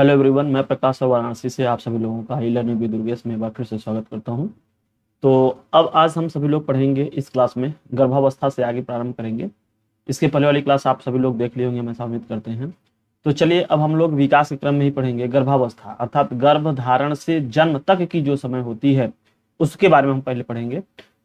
hello everyone मैं प्रकाश वाराणसी से आप सभी लोगों का ही लर्निंग दुर्गेश में बार फिर से स्वागत करता हूं तो अब आज हम सभी लोग पढ़ेंगे इस क्लास में गर्भावस्था से आगे प्रारंभ करेंगे इसके पहले वाली क्लास आप सभी लोग देख लिए होंगे मैं साबित करते हैं तो चलिए अब हम लोग विकास के क्रम में ही पढ़ेंगे गर्भावस्था अर्थात गर्भ धारण से जन्म तक की जो समय होती है उसके बारे में हम पहले पढ़ेंगे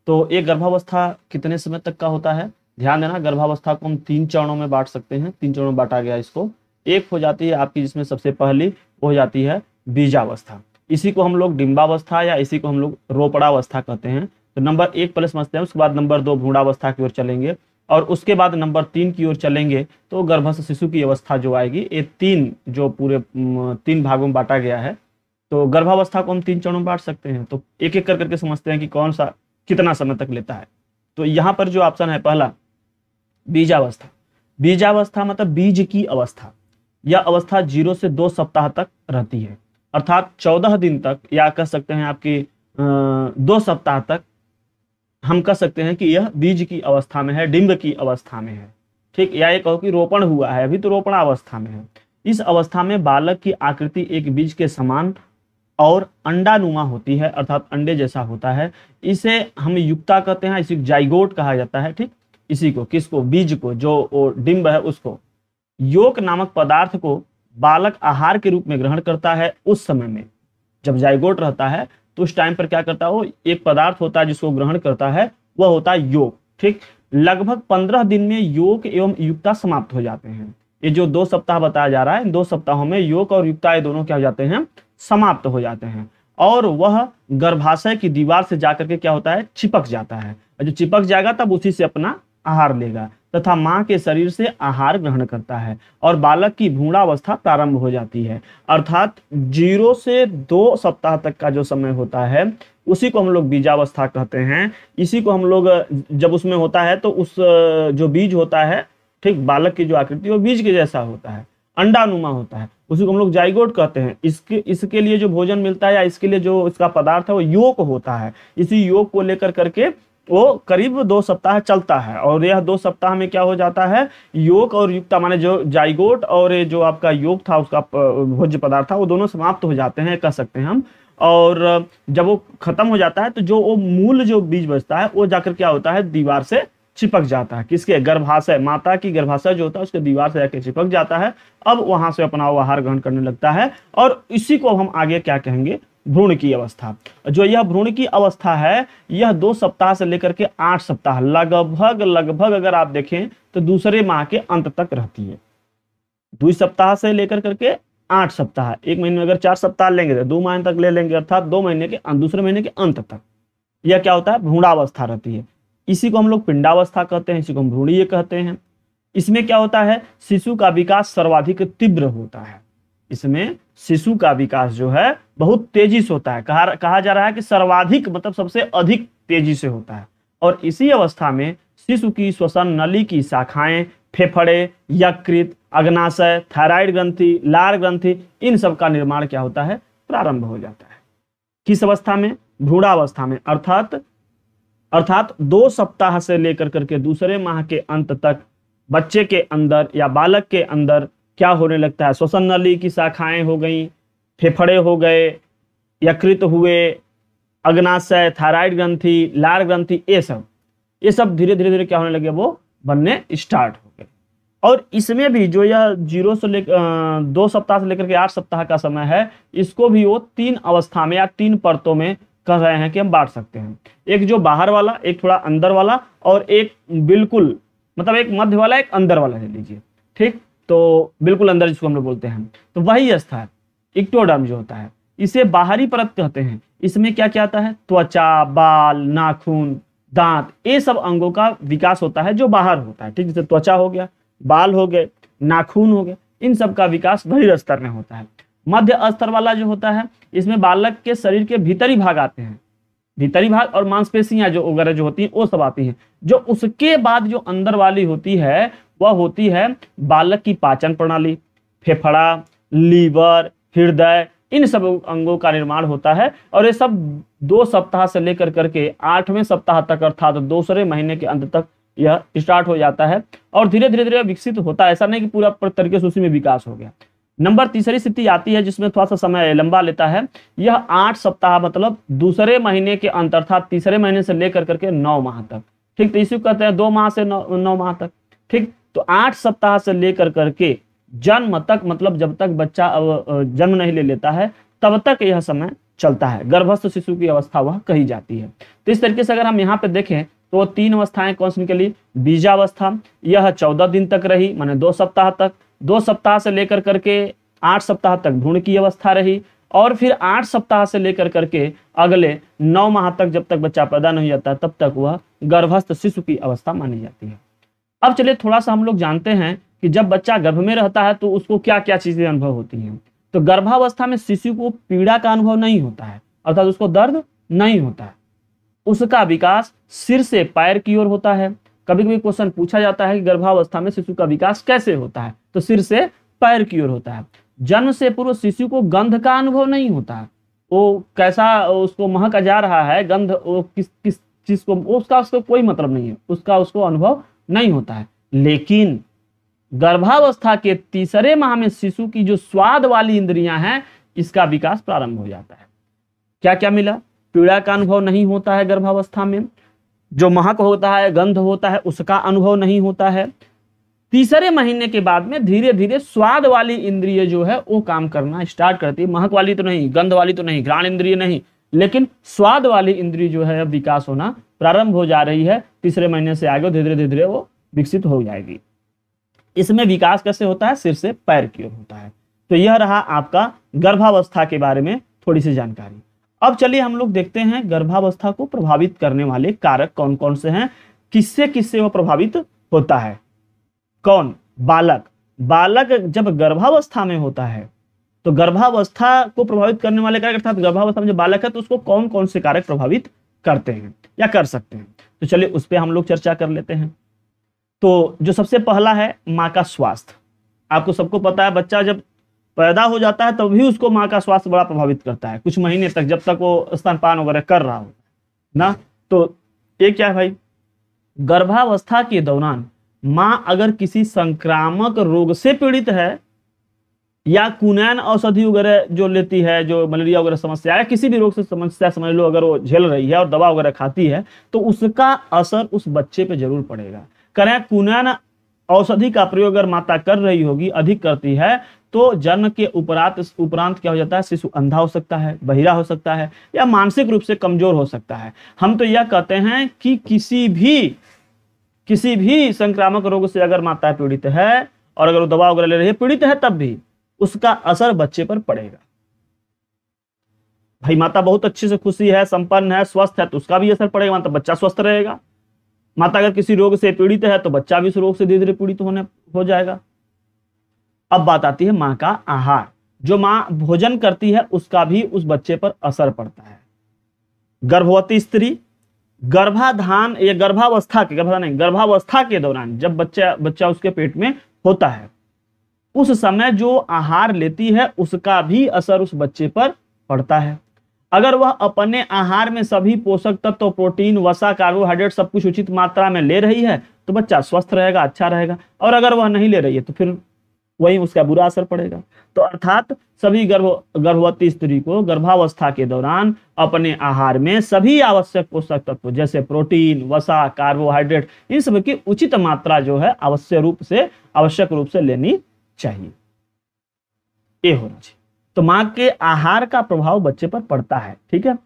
तो ये गर्भावस्था कितने समय तक का होता है ध्यान देना गर्भावस्था को हम तीन चरणों में बांट सकते हैं तीन चरणों में बांटा गया इसको एक हो जाती है आपकी जिसमें सबसे पहली वो हो जाती है बीजावस्था इसी को हम लोग डिम्बावस्था या इसी को हम लोग रोपड़ावस्था कहते हैं तो नंबर एक पहले समझते हैं उसके बाद नंबर दो भूडावस्था की ओर चलेंगे और उसके बाद नंबर तीन की ओर चलेंगे तो गर्भस्थ शिशु की अवस्था जो आएगी ये तीन जो पूरे तीन भागों में बांटा गया है तो गर्भावस्था को हम तीन चरणों में बांट सकते हैं तो एक एक कर करके समझते हैं कि कौन सा कितना समय तक लेता है तो यहाँ पर जो ऑप्शन है पहला बीजावस्था बीजावस्था मतलब बीज की अवस्था यह अवस्था जीरो से दो सप्ताह तक रहती है अर्थात चौदह दिन तक या कह सकते हैं आपकी दो सप्ताह तक हम कह सकते हैं कि यह बीज की अवस्था में है डिम्ब की अवस्था में है ठीक या ये कहो कि रोपण हुआ है अभी तो रोपण अवस्था में है इस अवस्था में बालक की आकृति एक बीज के समान और अंडानुमा होती है अर्थात अंडे जैसा होता है इसे हम युक्ता कहते हैं इसी जाइगोट कहा जाता है ठीक इसी को किसको बीज को जो डिम्ब है उसको योग नामक पदार्थ को बालक आहार के रूप में ग्रहण करता है उस समय में जब जायगोट रहता है तो उस टाइम पर क्या करता है वो एक पदार्थ होता है जिसको ग्रहण करता है वह होता है योग ठीक लगभग पंद्रह दिन में योग एवं युक्ता समाप्त हो जाते हैं ये जो दो सप्ताह बताया जा रहा है इन दो सप्ताहों में योग और युक्ता ये दोनों क्या हो जाते हैं समाप्त हो जाते हैं और वह गर्भाशय की दीवार से जाकर के क्या होता है चिपक जाता है जो चिपक जाएगा तब उसी से अपना आहार लेगा तथा माँ के शरीर से आहार ग्रहण करता है और बालक की भूणावस्था प्रारंभ हो जाती है अर्थात जीरो से दो सप्ताह तक का जो समय होता है उसी को हम लोग बीजावस्था कहते हैं इसी को हम लोग जब उसमें होता है तो उस जो बीज होता है ठीक बालक की जो आकृति वो बीज के जैसा होता है अंडानुमा होता है उसी को हम लोग जाइगोट कहते हैं इसके इसके लिए जो भोजन मिलता है या इसके लिए जो इसका पदार्थ है वो योग होता है इसी योग को लेकर करके वो करीब दो सप्ताह चलता है और यह दो सप्ताह में क्या हो जाता है योग और युक्ता माने जो जाइगोट और जो आपका योग था उसका भोज्य पदार्थ था वो दोनों समाप्त हो जाते हैं कह सकते हैं हम और जब वो खत्म हो जाता है तो जो वो मूल जो बीज बचता है वो जाकर क्या होता है दीवार से चिपक जाता है किसके गर्भाशय माता की गर्भाशय जो होता है उसके दीवार से जाकर चिपक जाता है अब वहां से अपना आहार ग्रहण करने लगता है और इसी को हम आगे क्या कहेंगे भ्रूण की अवस्था जो यह भ्रूण की अवस्था है यह दो सप्ताह से लेकर के आठ सप्ताह लगभग लगभग अगर आप देखें तो दूसरे माह के अंत तक रहती है दो सप्ताह से लेकर करके आठ सप्ताह एक महीने में अगर चार सप्ताह लेंगे तो दो महीने तक ले लेंगे अर्थात दो महीने के अं-, दूसरे महीने के अंत तक यह क्या होता है भ्रूणावस्था रहती है इसी को हम लोग पिंडावस्था कहते हैं इसी को हम भ्रूणीय कहते हैं इसमें क्या होता है शिशु का विकास सर्वाधिक तीव्र होता है इसमें शिशु का विकास जो है बहुत तेजी से होता है कहा कहा जा रहा है कि सर्वाधिक मतलब सबसे अधिक तेजी से होता है और इसी अवस्था में शिशु की श्वसन नली की शाखाएं फेफड़े यकृत अग्नाशय थायराइड ग्रंथि लार ग्रंथि इन सब का निर्माण क्या होता है प्रारंभ हो जाता है किस अवस्था में भ्रूणावस्था में अर्थात अर्थात दो सप्ताह से लेकर करके दूसरे माह के अंत तक बच्चे के अंदर या बालक के अंदर क्या होने लगता है श्वसन नली की शाखाएं हो गई फेफड़े हो गए यकृत हुए अग्नाशय थायराइड ग्रंथि लार ग्रंथि ये सब ये सब धीरे धीरे धीरे क्या होने लगे वो बनने स्टार्ट हो गए और इसमें भी जो यह जीरो से लेकर दो सप्ताह से लेकर के आठ सप्ताह का समय है इसको भी वो तीन अवस्था में या तीन परतों में कह रहे हैं कि हम बांट सकते हैं एक जो बाहर वाला एक थोड़ा अंदर वाला और एक बिल्कुल मतलब एक मध्य वाला एक अंदर वाला ले लीजिए ठीक तो बिल्कुल अंदर जिसको हम लोग बोलते हैं तो वही स्थान इक्टोडर्म जो होता है इसे बाहरी परत कहते हैं इसमें क्या क्या आता है त्वचा बाल नाखून दांत ये सब अंगों का विकास होता है जो बाहर होता है ठीक जैसे त्वचा हो गया बाल हो गए नाखून हो गए इन सब का विकास बहिर स्तर में होता है मध्य स्तर वाला जो होता है इसमें बालक के शरीर के भीतरी भाग आते हैं भीतरी भाग और मांसपेशियां जो वगैरह जो होती हैं वो सब आती हैं जो उसके बाद जो अंदर वाली होती है वह होती है बालक की पाचन प्रणाली फेफड़ा लीवर हृदय इन सब अंगों का निर्माण होता है और ये सब दो सप्ताह से लेकर करके आठवें सप्ताह तक अर्थात तो दूसरे महीने के अंत तक यह स्टार्ट हो जाता है और धीरे धीरे धीरे विकसित होता है ऐसा नहीं कि पूरा तरीके से उसी में विकास हो गया नंबर तीसरी स्थिति आती है जिसमें थोड़ा सा समय लंबा लेता है यह आठ सप्ताह मतलब दूसरे महीने के अंत अर्थात तीसरे महीने से लेकर करके नौ माह तक ठीक तो इसी कहते हैं दो माह से नौ नौ माह तक ठीक तो आठ सप्ताह से लेकर करके जन्म तक मतलब जब तक बच्चा जन्म नहीं ले लेता है तब तक यह समय चलता है गर्भस्थ शिशु की अवस्था वह कही जाती है तो इस तरीके से अगर हम यहाँ पे देखें तो तीन अवस्थाएं कौन सी निकली बीजावस्था यह चौदह दिन तक रही माने दो सप्ताह तक दो सप्ताह से लेकर करके आठ सप्ताह तक भ्रूण की अवस्था रही और फिर आठ सप्ताह से लेकर करके अगले नौ माह तक जब तक बच्चा पैदा नहीं जाता तब तक वह गर्भस्थ शिशु की अवस्था मानी जाती है अब चलिए थोड़ा सा हम लोग जानते हैं कि जब बच्चा गर्भ में रहता है तो उसको क्या क्या चीज़ें अनुभव होती हैं तो गर्भावस्था में शिशु को पीड़ा का अनुभव नहीं होता है अर्थात उसको दर्द नहीं होता है उसका विकास सिर से पैर की ओर होता है कभी कभी क्वेश्चन पूछा जाता है कि गर्भावस्था में शिशु का विकास कैसे होता है तो सिर से पैर की ओर होता है जन्म से पूर्व शिशु को गंध का अनुभव नहीं होता है वो कैसा उसको महका जा रहा है गंध वो किस किस चीज को उसका उसको कोई मतलब नहीं है उसका उसको अनुभव नहीं होता है लेकिन गर्भावस्था के तीसरे माह में शिशु की जो स्वाद वाली इंद्रियां हैं इसका विकास प्रारंभ हो जाता है क्या क्या मिला पीड़ा का अनुभव नहीं होता है गर्भावस्था में जो महक होता है गंध होता है उसका अनुभव नहीं होता है तीसरे महीने के बाद में धीरे धीरे स्वाद वाली इंद्रिय जो है वो काम करना स्टार्ट करती है महक वाली तो नहीं गंध वाली तो नहीं घ्राण इंद्रिय नहीं लेकिन स्वाद वाली इंद्री जो है विकास होना प्रारंभ हो जा रही है तीसरे महीने से आगे धीरे धीरे वो विकसित हो जाएगी इसमें विकास कैसे होता है सिर से पैर की ओर होता है तो यह रहा आपका गर्भावस्था के बारे में थोड़ी सी जानकारी अब चलिए हम लोग देखते हैं गर्भावस्था को प्रभावित करने वाले कारक कौन कौन से हैं किससे किससे वह प्रभावित होता है कौन बालक बालक जब गर्भावस्था में होता है तो गर्भावस्था को प्रभावित करने वाले कारक अर्थात गर्भावस्था में जो बालक है तो उसको कौन कौन से कारक प्रभावित करते हैं या कर सकते हैं तो चलिए उस पर हम लोग चर्चा कर लेते हैं तो जो सबसे पहला है माँ का स्वास्थ्य आपको सबको पता है बच्चा जब पैदा हो जाता है तब तो भी उसको माँ का स्वास्थ्य बड़ा प्रभावित करता है कुछ महीने तक जब तक वो स्तनपान वगैरह कर रहा हो ना तो ये क्या है भाई गर्भावस्था के दौरान माँ अगर किसी संक्रामक रोग से पीड़ित है या कुनैन औषधि वगैरह जो लेती है जो मलेरिया वगैरह समस्या या किसी भी रोग से समस्या समझ लो अगर वो झेल रही है और दवा वगैरह खाती है तो उसका असर उस बच्चे पे जरूर पड़ेगा करें कुनैन औषधि का प्रयोग अगर माता कर रही होगी अधिक करती है तो जन्म के उपरांत उपरांत क्या हो जाता है शिशु अंधा हो सकता है बहिरा हो सकता है या मानसिक रूप से कमजोर हो सकता है हम तो यह कहते हैं कि किसी भी किसी भी संक्रामक रोग से अगर माता पीड़ित है और अगर वो दवा वगैरह ले रही है पीड़ित है तब भी उसका असर बच्चे पर पड़ेगा भाई माता बहुत अच्छे से खुशी है संपन्न है स्वस्थ है तो उसका भी असर पड़ेगा मतलब बच्चा स्वस्थ रहेगा माता अगर किसी रोग से पीड़ित है तो बच्चा भी उस रोग से धीरे धीरे पीड़ित होने हो जाएगा अब बात आती है माँ का आहार जो माँ भोजन करती है उसका भी उस बच्चे पर असर पड़ता है गर्भवती स्त्री गर्भाधान या गर्भावस्था के गर्भा नहीं गर्भावस्था के दौरान जब बच्चा बच्चा उसके पेट में होता है उस समय जो आहार लेती है उसका भी असर उस बच्चे पर पड़ता है अगर वह अपने आहार में सभी पोषक तत्व तो प्रोटीन वसा कार्बोहाइड्रेट सब कुछ उचित मात्रा में ले रही है तो बच्चा स्वस्थ रहेगा अच्छा रहेगा और अगर वह नहीं ले रही है तो फिर वही उसका बुरा असर पड़ेगा तो अर्थात सभी गर्भ गर्भवती स्त्री को गर्भावस्था के दौरान अपने आहार में सभी आवश्यक पोषक तत्व जैसे प्रोटीन वसा कार्बोहाइड्रेट इन सब की उचित मात्रा जो है अवश्य रूप से आवश्यक रूप से लेनी चाहिए ये होना चाहिए तो माँ के आहार का प्रभाव बच्चे पर पड़ता है ठीक है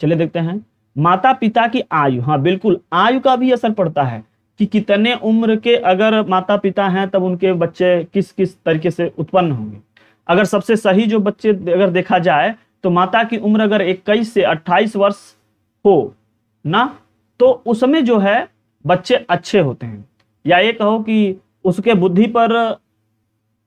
चलिए देखते हैं माता पिता की आयु हाँ बिल्कुल आयु का भी असर पड़ता है कि कितने उम्र के अगर माता पिता हैं तब उनके बच्चे किस किस तरीके से उत्पन्न होंगे अगर सबसे सही जो बच्चे अगर देखा जाए तो माता की उम्र अगर इक्कीस से अट्ठाईस वर्ष हो ना तो उसमें जो है बच्चे अच्छे होते हैं या ये कहो कि उसके बुद्धि पर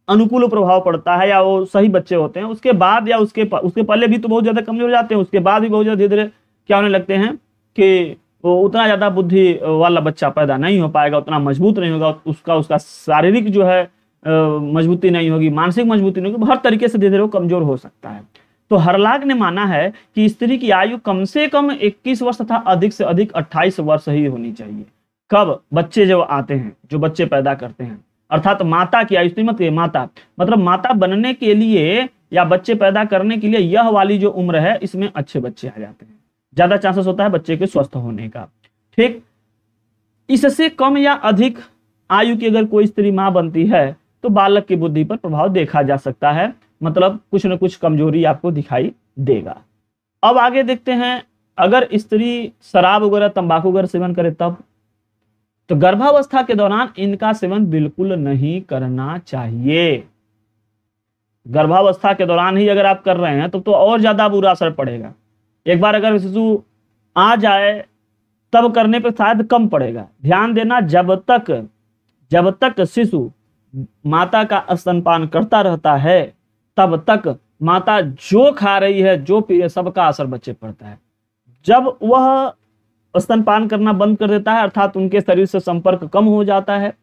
अनुकूल प्रभाव पड़ता है या वो सही बच्चे होते हैं उसके बाद या उसके उसके पहले भी तो बहुत ज़्यादा कमजोर जाते हैं उसके बाद भी बहुत ज़्यादा धीरे धीरे क्या होने लगते हैं कि वो उतना ज़्यादा बुद्धि वाला बच्चा पैदा नहीं हो पाएगा उतना मजबूत नहीं होगा उसका उसका शारीरिक जो है मजबूती नहीं होगी मानसिक मजबूती नहीं होगी हर तरीके से धीरे धीरे वो कमजोर हो सकता है तो हरलाग ने माना है कि स्त्री की आयु कम से कम 21 वर्ष तथा अधिक से अधिक 28 वर्ष ही होनी चाहिए कब बच्चे जब आते हैं जो बच्चे पैदा करते हैं अर्थात माता की आयु मत माता मतलब माता बनने के लिए या बच्चे पैदा करने के लिए यह वाली जो उम्र है इसमें अच्छे बच्चे आ जाते हैं ज्यादा चांसेस होता है बच्चे के स्वस्थ होने का ठीक इससे कम या अधिक आयु की अगर कोई स्त्री माँ बनती है तो बालक की बुद्धि पर प्रभाव देखा जा सकता है मतलब कुछ न कुछ कमजोरी आपको दिखाई देगा अब आगे देखते हैं अगर स्त्री शराब वगैरह तंबाकू वगैरह सेवन करे तब तो गर्भावस्था के दौरान इनका सेवन बिल्कुल नहीं करना चाहिए गर्भावस्था के दौरान ही अगर आप कर रहे हैं तो तो और ज्यादा बुरा असर पड़ेगा एक बार अगर शिशु आ जाए तब करने पर शायद कम पड़ेगा ध्यान देना जब तक जब तक शिशु माता का स्तनपान करता रहता है तब तक माता जो खा रही है जो पी सबका असर बच्चे पड़ता है जब वह स्तनपान करना बंद कर देता है अर्थात उनके शरीर से संपर्क कम हो जाता है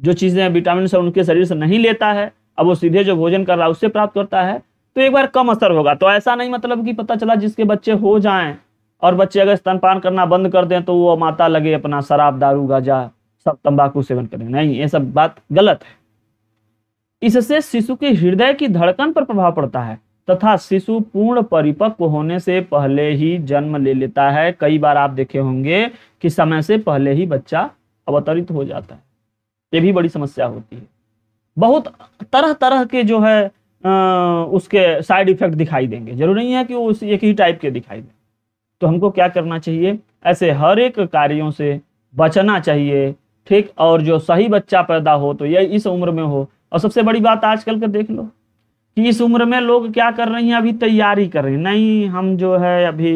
जो चीज़ें विटामिन से उनके शरीर से नहीं लेता है अब वो सीधे जो भोजन कर रहा है उससे प्राप्त करता है तो एक बार कम असर होगा तो ऐसा नहीं मतलब कि पता चला जिसके बच्चे हो जाएं और बच्चे अगर स्तनपान करना बंद कर दें तो वो माता लगे अपना शराब दारू गाजा सब तंबाकू सेवन करें नहीं ये सब बात गलत है इससे शिशु के हृदय की धड़कन पर प्रभाव पड़ता है तथा शिशु पूर्ण परिपक्व होने से पहले ही जन्म ले लेता है कई बार आप देखे होंगे कि समय से पहले ही बच्चा अवतरित हो जाता है ये भी बड़ी समस्या होती है बहुत तरह तरह के जो है आ, उसके साइड इफेक्ट दिखाई देंगे जरूरी नहीं है कि उस एक ही टाइप के दिखाई दें तो हमको क्या करना चाहिए ऐसे हर एक कार्यों से बचना चाहिए ठीक और जो सही बच्चा पैदा हो तो यह इस उम्र में हो और सबसे बड़ी बात आजकल का देख लो कि इस उम्र में लोग क्या कर रहे हैं अभी तैयारी कर रहे हैं नहीं हम जो है अभी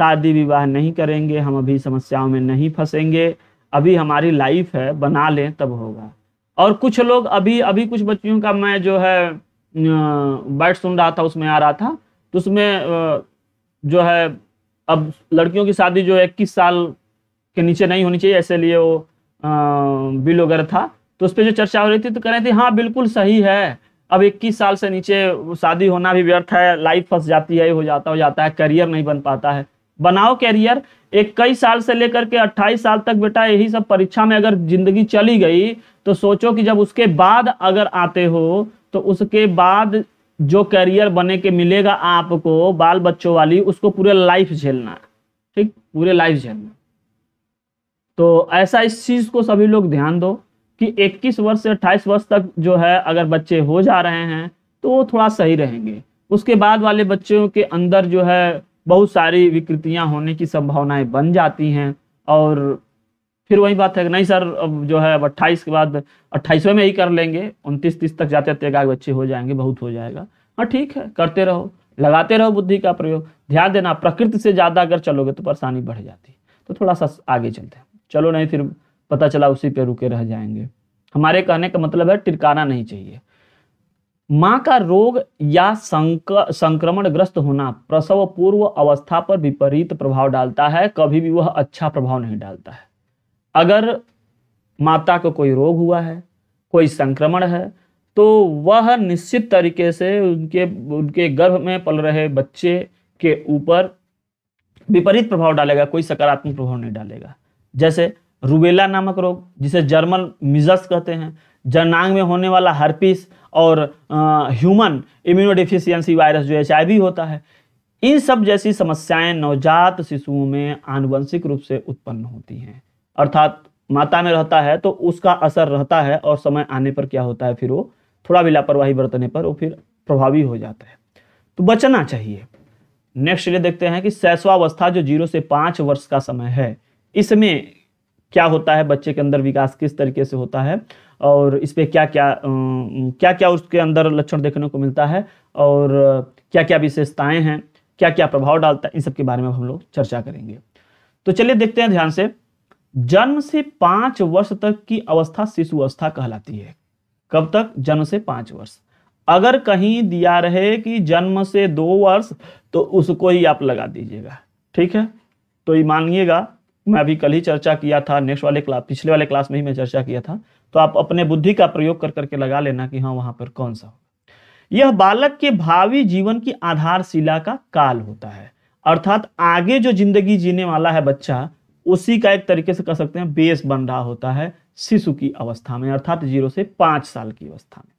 शादी विवाह नहीं करेंगे हम अभी समस्याओं में नहीं फंसेंगे अभी हमारी लाइफ है बना लें तब होगा और कुछ लोग अभी अभी कुछ बच्चियों का मैं जो है बैठ सुन रहा था उसमें आ रहा था तो उसमें जो है अब लड़कियों की शादी जो है इक्कीस साल के नीचे नहीं होनी चाहिए ऐसे लिए वो बिल वगैरह था तो उस पर जो चर्चा हो रही थी तो कह रहे थे हाँ बिल्कुल सही है अब 21 साल से नीचे शादी होना भी व्यर्थ है लाइफ फंस जाती है हो जाता हो जाता है करियर नहीं बन पाता है बनाओ करियर एक कई साल से लेकर के 28 साल तक बेटा यही सब परीक्षा में अगर जिंदगी चली गई तो सोचो कि जब उसके बाद अगर आते हो तो उसके बाद जो करियर बने के मिलेगा आपको बाल बच्चों वाली उसको पूरे लाइफ झेलना ठीक पूरे लाइफ झेलना तो ऐसा इस चीज को सभी लोग ध्यान दो कि 21 वर्ष से 28 वर्ष तक जो है अगर बच्चे हो जा रहे हैं तो वो थोड़ा सही रहेंगे उसके बाद वाले बच्चों के अंदर जो है बहुत सारी विकृतियां होने की संभावनाएं बन जाती हैं और फिर वही बात है कि नहीं सर अब जो है अब अट्ठाईस के बाद अट्ठाईसवें में ही कर लेंगे उनतीस तीस तक जाते जाते आगे बच्चे हो जाएंगे बहुत हो जाएगा हाँ ठीक है करते रहो लगाते रहो बुद्धि का प्रयोग ध्यान देना प्रकृति से ज़्यादा अगर चलोगे तो परेशानी बढ़ जाती है तो थोड़ा सा आगे चलते हैं चलो नहीं फिर पता चला उसी पे रुके रह जाएंगे हमारे कहने का मतलब है टिकाना नहीं चाहिए मां का रोग या संक, संक्रमण ग्रस्त होना प्रसव पूर्व अवस्था पर विपरीत प्रभाव डालता है कभी भी वह अच्छा प्रभाव नहीं डालता है अगर माता को कोई रोग हुआ है कोई संक्रमण है तो वह निश्चित तरीके से उनके उनके गर्भ में पल रहे बच्चे के ऊपर विपरीत प्रभाव डालेगा कोई सकारात्मक प्रभाव नहीं डालेगा जैसे रूबेला नामक रोग जिसे जर्मन मिजस कहते हैं जर्नांग में होने वाला हर्पिस और ह्यूमन इम्यूनोडिफिशियंसी वायरस जो एच होता है इन सब जैसी समस्याएं नवजात शिशुओं में आनुवंशिक रूप से उत्पन्न होती हैं अर्थात माता में रहता है तो उसका असर रहता है और समय आने पर क्या होता है फिर वो थोड़ा भी लापरवाही बरतने पर वो फिर प्रभावी हो जाता है तो बचना चाहिए नेक्स्ट ये देखते हैं कि सैसवावस्था जो जीरो से पाँच वर्ष का समय है इसमें क्या होता है बच्चे के अंदर विकास किस तरीके से होता है और इस पर क्या क्या क्या क्या उसके अंदर लक्षण देखने को मिलता है और क्या क्या विशेषताएँ हैं क्या क्या प्रभाव डालता है इन सब के बारे में हम लोग चर्चा करेंगे तो चलिए देखते हैं ध्यान से जन्म से पांच वर्ष तक की अवस्था शिशु अवस्था कहलाती है कब तक जन्म से पांच वर्ष अगर कहीं दिया रहे कि जन्म से दो वर्ष तो उसको ही आप लगा दीजिएगा ठीक है तो ये मानिएगा मैं अभी कल ही चर्चा किया था नेक्स्ट वाले क्लास पिछले वाले क्लास में ही मैं चर्चा किया था तो आप अपने बुद्धि का प्रयोग कर करके लगा लेना कि हाँ वहां पर कौन सा यह बालक के भावी जीवन की आधारशिला का काल होता है अर्थात आगे जो जिंदगी जीने वाला है बच्चा उसी का एक तरीके से कह सकते हैं बेस बन रहा होता है शिशु की अवस्था में अर्थात जीरो से पांच साल की अवस्था में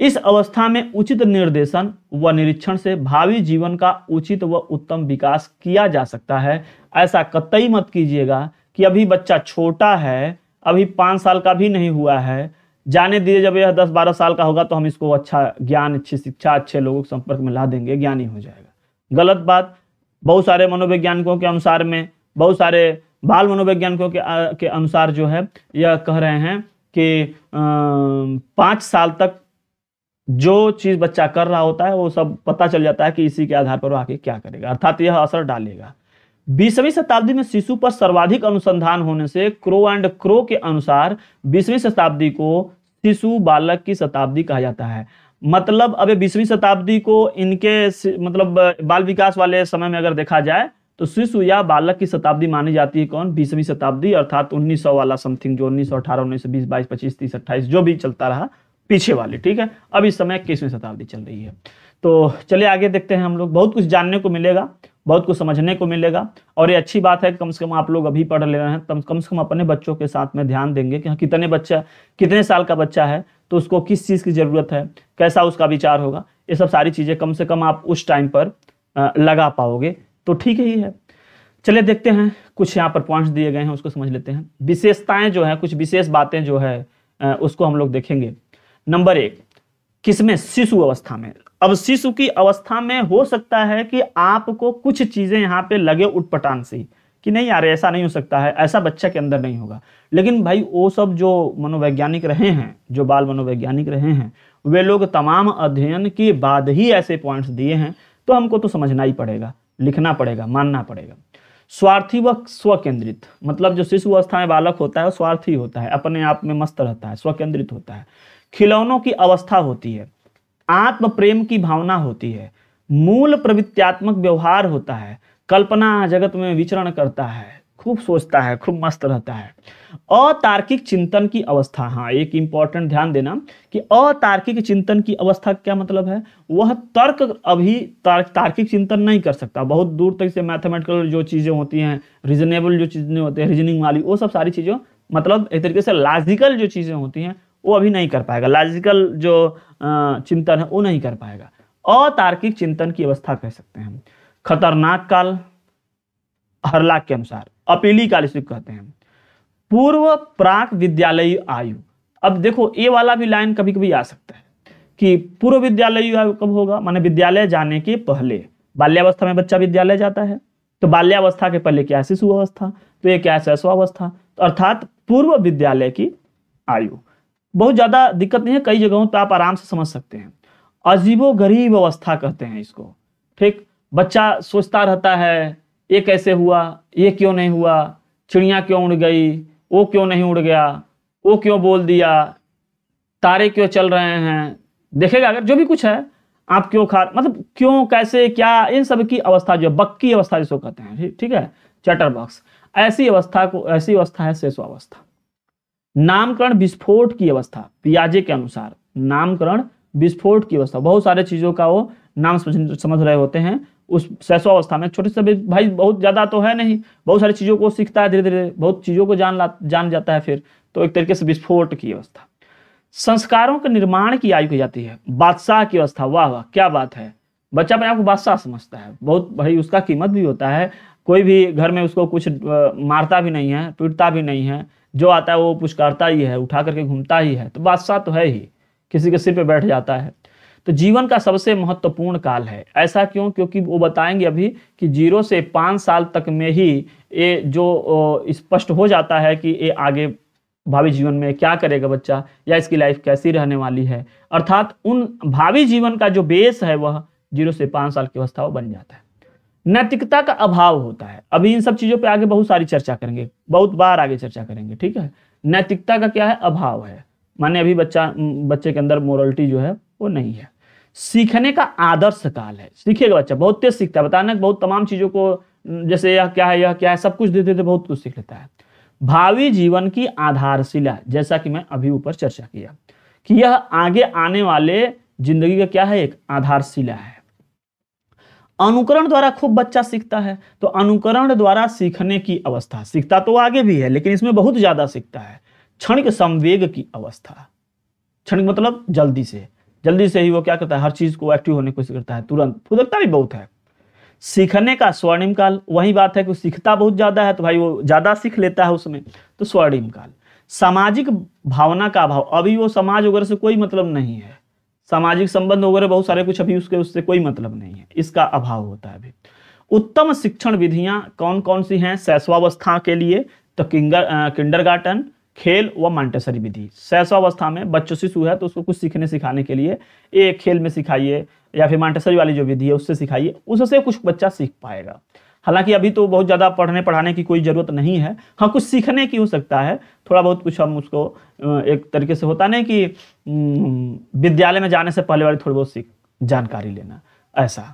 इस अवस्था में उचित निर्देशन व निरीक्षण से भावी जीवन का उचित व उत्तम विकास किया जा सकता है ऐसा कतई मत कीजिएगा कि अभी बच्चा छोटा है अभी पाँच साल का भी नहीं हुआ है जाने दिए जब यह दस बारह साल का होगा तो हम इसको अच्छा ज्ञान अच्छी शिक्षा अच्छे लोगों के संपर्क में ला देंगे ज्ञानी हो जाएगा गलत बात बहुत सारे मनोवैज्ञानिकों के अनुसार में बहुत सारे बाल मनोवैज्ञानिकों के के अनुसार जो है यह कह रहे हैं कि पाँच साल तक जो चीज बच्चा कर रहा होता है वो सब पता चल जाता है कि इसी के आधार पर वो आगे क्या करेगा अर्थात यह असर डालेगा बीसवीं शताब्दी में शिशु पर सर्वाधिक अनुसंधान होने से क्रो एंड क्रो के अनुसार बीसवीं शताब्दी को शिशु बालक की शताब्दी कहा जाता है मतलब अब बीसवीं शताब्दी को इनके मतलब बाल विकास वाले समय में अगर देखा जाए तो शिशु या बालक की शताब्दी मानी जाती है कौन बीसवीं शताब्दी अर्थात 1900 वाला समथिंग जो 1918 1920 22 25 30 28 जो भी चलता रहा पीछे वाले ठीक है अब इस समय इक्कीसवीं शताब्दी चल रही है तो चलिए आगे देखते हैं हम लोग बहुत कुछ जानने को मिलेगा बहुत कुछ समझने को मिलेगा और ये अच्छी बात है कम से कम आप लोग अभी पढ़ ले रहे हैं कम से कम अपने बच्चों के साथ में ध्यान देंगे कि हाँ, कितने बच्चा कितने साल का बच्चा है तो उसको किस चीज़ की ज़रूरत है कैसा उसका विचार होगा ये सब सारी चीज़ें कम से कम आप उस टाइम पर लगा पाओगे तो ठीक ही है चलिए देखते हैं कुछ यहाँ पर पॉइंट्स दिए गए हैं उसको समझ लेते हैं विशेषताएँ जो हैं कुछ विशेष बातें जो है उसको हम लोग देखेंगे नंबर एक किसमें शिशु अवस्था में अब शिशु की अवस्था में हो सकता है कि आपको कुछ चीजें यहाँ पे लगे उठपटान से कि नहीं यार ऐसा नहीं हो सकता है ऐसा बच्चा के अंदर नहीं होगा लेकिन भाई वो सब जो मनोवैज्ञानिक रहे हैं जो बाल मनोवैज्ञानिक रहे हैं वे लोग तमाम अध्ययन के बाद ही ऐसे पॉइंट्स दिए हैं तो हमको तो समझना ही पड़ेगा लिखना पड़ेगा मानना पड़ेगा स्वार्थी व स्वकेंद्रित मतलब जो शिशु अवस्था में बालक होता है वो स्वार्थी होता है अपने आप में मस्त रहता है स्वकेंद्रित होता है खिलौनों की अवस्था होती है आत्म प्रेम की भावना होती है मूल प्रवृत्त्यात्मक व्यवहार होता है कल्पना जगत में विचरण करता है खूब सोचता है खूब मस्त रहता है अतार्किक चिंतन की अवस्था हाँ एक इंपॉर्टेंट ध्यान देना कि अतार्किक चिंतन की अवस्था क्या मतलब है वह तर्क अभी तार्क तार्किक चिंतन नहीं कर सकता बहुत दूर तक से मैथमेटिकल जो चीज़ें होती हैं रीजनेबल जो चीज़ें होती हैं रीजनिंग वाली वो सब सारी चीज़ों मतलब एक तरीके से लॉजिकल जो चीज़ें होती हैं वो अभी नहीं कर पाएगा लॉजिकल जो चिंतन है वो नहीं कर पाएगा अतार्किक चिंतन की अवस्था कह सकते हैं खतरनाक काल हरलाक के अनुसार अपीली काल कालिसिक कहते हैं पूर्व प्राक विद्यालय आयु अब देखो ये वाला भी लाइन कभी कभी आ सकता है कि पूर्व विद्यालय आयु कब होगा माने विद्यालय जाने के पहले बाल्यावस्था में बच्चा विद्यालय जाता है तो बाल्यावस्था के पहले क्या शिशु अवस्था तो ये क्या है शैशवावस्था तो अर्थात पूर्व विद्यालय की आयु बहुत ज़्यादा दिक्कत नहीं है कई जगहों पर आप आराम से समझ सकते हैं अजीबो गरीब अवस्था कहते हैं इसको ठीक बच्चा सोचता रहता है ये कैसे हुआ ये क्यों नहीं हुआ चिड़िया क्यों उड़ गई वो क्यों नहीं उड़ गया वो क्यों बोल दिया तारे क्यों चल रहे हैं देखेगा अगर जो भी कुछ है आप क्यों खा मतलब क्यों कैसे क्या इन सब की अवस्था जो बक्की अवस्था जिसको कहते हैं ठीक है चैटर बॉक्स ऐसी अवस्था को ऐसी अवस्था है शेषो अवस्था नामकरण विस्फोट की अवस्था पियाजे के अनुसार नामकरण विस्फोट की अवस्था बहुत सारे चीजों का वो नाम समझ रहे होते हैं उस शैशवावस्था में छोटे से भाई बहुत ज़्यादा तो है नहीं बहुत सारी चीज़ों को सीखता है धीरे धीरे बहुत चीज़ों को जान ला जान जाता है फिर तो एक तरीके से विस्फोट की अवस्था संस्कारों के निर्माण की आयु की जाती है बादशाह की अवस्था वाह वाह क्या बात है बच्चा अपने आप को बादशाह समझता है बहुत भाई उसका कीमत भी होता है कोई भी घर में उसको कुछ मारता भी नहीं है पीटता भी नहीं है जो आता है वो पुचकारता ही है उठा करके घूमता ही है तो बादशाह तो है ही किसी के सिर पे बैठ जाता है तो जीवन का सबसे महत्वपूर्ण काल है ऐसा क्यों क्योंकि वो बताएंगे अभी कि जीरो से पाँच साल तक में ही ये जो स्पष्ट हो जाता है कि ये आगे भावी जीवन में क्या करेगा बच्चा या इसकी लाइफ कैसी रहने वाली है अर्थात उन भावी जीवन का जो बेस है वह जीरो से पाँच साल की अवस्था बन जाता है नैतिकता का अभाव होता है अभी इन सब चीज़ों पे आगे बहुत सारी चर्चा करेंगे बहुत बार आगे चर्चा करेंगे ठीक है नैतिकता का क्या है अभाव है माने अभी बच्चा बच्चे के अंदर मोरलिटी जो है वो नहीं है सीखने का आदर्श काल है सीखेगा बच्चा बहुत तेज सीखता है बताना बहुत तमाम चीजों को जैसे यह क्या है यह क्या है सब कुछ देते देते बहुत कुछ सीख लेता है भावी जीवन की आधारशिला जैसा कि मैं अभी ऊपर चर्चा किया कि यह आगे आने वाले जिंदगी का क्या है एक आधारशिला है अनुकरण द्वारा खूब बच्चा सीखता है तो अनुकरण द्वारा सीखने की अवस्था सीखता तो आगे भी है लेकिन इसमें बहुत ज्यादा सीखता है क्षणिक संवेग की अवस्था क्षणिक मतलब जल्दी से जल्दी से ही वो क्या करता है हर चीज़ को एक्टिव होने की कोशिश करता है तुरंत फुदकता भी बहुत है सीखने का स्वर्णिम काल वही बात है कि सीखता बहुत ज़्यादा है तो भाई वो ज़्यादा सीख लेता है उसमें तो स्वर्णिम काल सामाजिक भावना का अभाव अभी वो समाज वगैरह से कोई मतलब नहीं है सामाजिक संबंध वगैरह बहुत सारे कुछ अभी उसके उससे कोई मतलब नहीं है इसका अभाव होता है अभी उत्तम शिक्षण विधियां कौन कौन सी हैं शैशवावस्था के लिए तो किंगर किंडर गार्टन खेल व मांटेसरी विधि शैशवावस्था में बच्चों शिशु है तो उसको कुछ सीखने सिखाने के लिए एक खेल में सिखाइए या फिर मांटेसरी वाली जो विधि है उससे सिखाइए उससे कुछ बच्चा सीख पाएगा हालांकि अभी तो बहुत ज़्यादा पढ़ने पढ़ाने की कोई ज़रूरत नहीं है हाँ कुछ सीखने की हो सकता है थोड़ा बहुत कुछ हम उसको एक तरीके से होता नहीं कि विद्यालय में जाने से पहले वाली थोड़ी बहुत सीख जानकारी लेना ऐसा